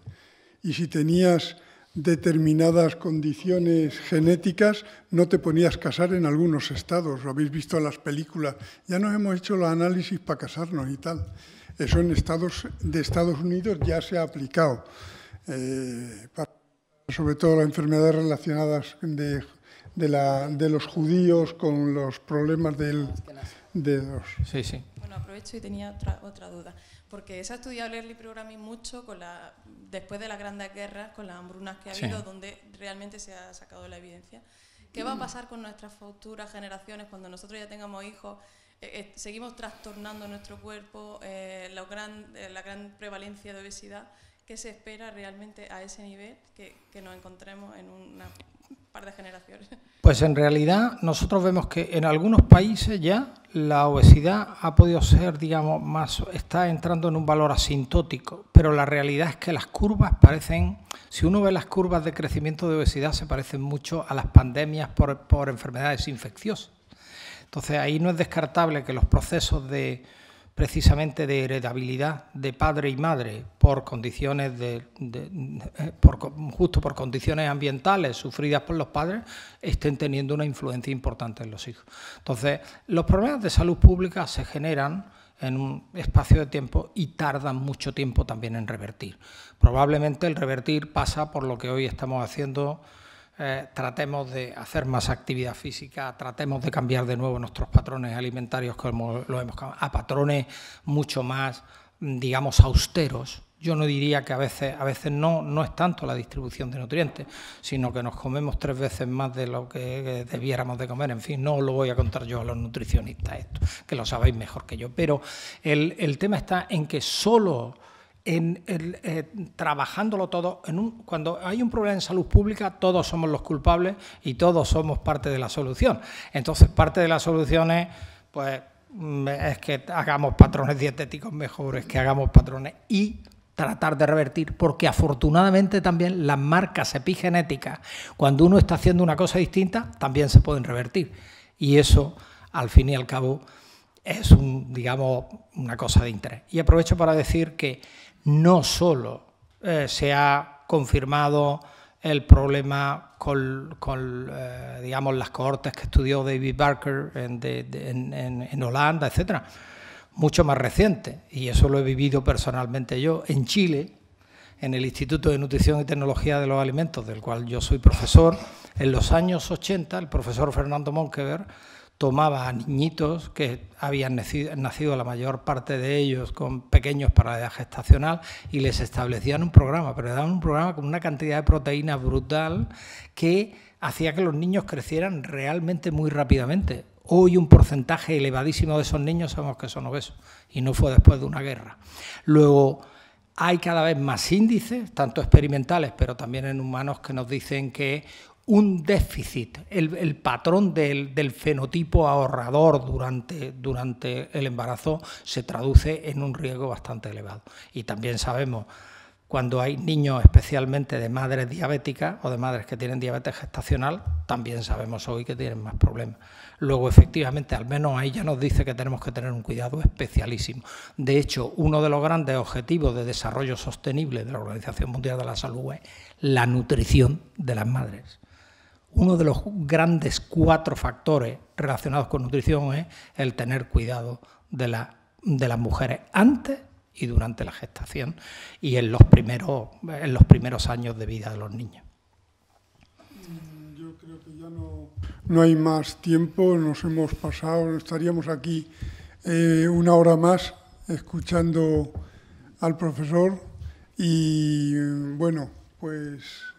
y si tenías determinadas condiciones genéticas, no te ponías casar en algunos estados, lo habéis visto en las películas, ya nos hemos hecho los análisis para casarnos y tal. Eso en estados de Estados Unidos ya se ha aplicado, eh, sobre todo las enfermedades relacionadas de, los judíos con los problemas del, de los... Sí, sí. Bueno, aprovecho y tenía otra, otra duda porque se ha estudiado el early programming mucho con la, después de las grandes guerras, con las hambrunas que ha habido, donde realmente se ha sacado la evidencia. ¿Qué va a mm. pasar con nuestras futuras generaciones cuando nosotros ya tengamos hijos? Eh, eh, seguimos trastornando nuestro cuerpo, eh, la, gran, prevalencia de obesidad. ¿Qué se espera realmente a ese nivel que nos encontremos en una de generaciones. Pues en realidad nosotros vemos que en algunos países ya la obesidad ha podido ser, digamos, más, está entrando en un valor asintótico, pero la realidad es que las curvas parecen, si uno ve las curvas de crecimiento de obesidad, se parecen mucho a las pandemias por, por enfermedades infecciosas. Entonces ahí no es descartable que los procesos de precisamente de heredabilidad de padre y madre por condiciones de, eh, justo por condiciones ambientales sufridas por los padres estén teniendo una influencia importante en los hijos. Entonces, los problemas de salud pública se generan en un espacio de tiempo y tardan mucho tiempo también en revertir. Probablemente el revertir pasa por lo que hoy estamos haciendo eh, tratemos de hacer más actividad física, tratemos de cambiar de nuevo nuestros patrones alimentarios como lo hemos a patrones mucho más, mm, digamos, austeros. Yo no diría que a veces, a veces no, no es tanto la distribución de nutrientes, sino que nos comemos tres veces más de lo que debiéramos de comer. En fin, no lo voy a contar yo a los nutricionistas esto, que lo sabéis mejor que yo. Pero el, el tema está en que solo eh, trabajándolo todo. En un, cuando hay un problema en salud pública, todos somos los culpables y todos somos parte de la solución. Entonces, parte de la solución es, pues, mm, es que hagamos patrones dietéticos mejores, que hagamos patrones y tratar de revertir, porque afortunadamente también las marcas epigenéticas, cuando uno está haciendo una cosa distinta, también se pueden revertir. Y eso, al fin y al cabo, es un, digamos, una cosa de interés. Y aprovecho para decir que no solo eh, se ha confirmado el problema con, eh, digamos, las cohortes que estudió David Barker en, Holanda, etcétera, mucho más reciente, y eso lo he vivido personalmente yo, en Chile, en el Instituto de Nutrición y Tecnología de los Alimentos, del cual yo soy profesor, en los años 80, el profesor Fernando Monkever tomaba a niñitos que habían nacido, la mayor parte de ellos con pequeños para la edad gestacional y les establecían un programa, pero daban un programa con una cantidad de proteína brutal que hacía que los niños crecieran realmente muy rápidamente. Hoy un porcentaje elevadísimo de esos niños sabemos que son obesos y no fue después de una guerra. Luego, hay cada vez más índices, tanto experimentales, pero también en humanos, que nos dicen que un déficit, el, patrón del, del, fenotipo ahorrador durante, durante el embarazo se traduce en un riesgo bastante elevado. Y también sabemos cuando hay niños especialmente de madres diabéticas o de madres que tienen diabetes gestacional, también sabemos hoy que tienen más problemas. Luego, efectivamente, al menos ahí ya nos dice que tenemos que tener un cuidado especialísimo. De hecho, uno de los grandes objetivos de desarrollo sostenible de la Organización Mundial de la Salud es la nutrición de las madres uno de los grandes cuatro factores relacionados con nutrición es el tener cuidado de, las mujeres antes y durante la gestación y en los primeros, años de vida de los niños. Mm, yo creo que ya no, hay más tiempo, nos hemos pasado, estaríamos aquí eh, una hora más escuchando al profesor y bueno, pues...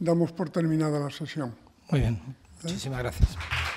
damos por terminada la sesión. Muy bien, muchísimas gracias.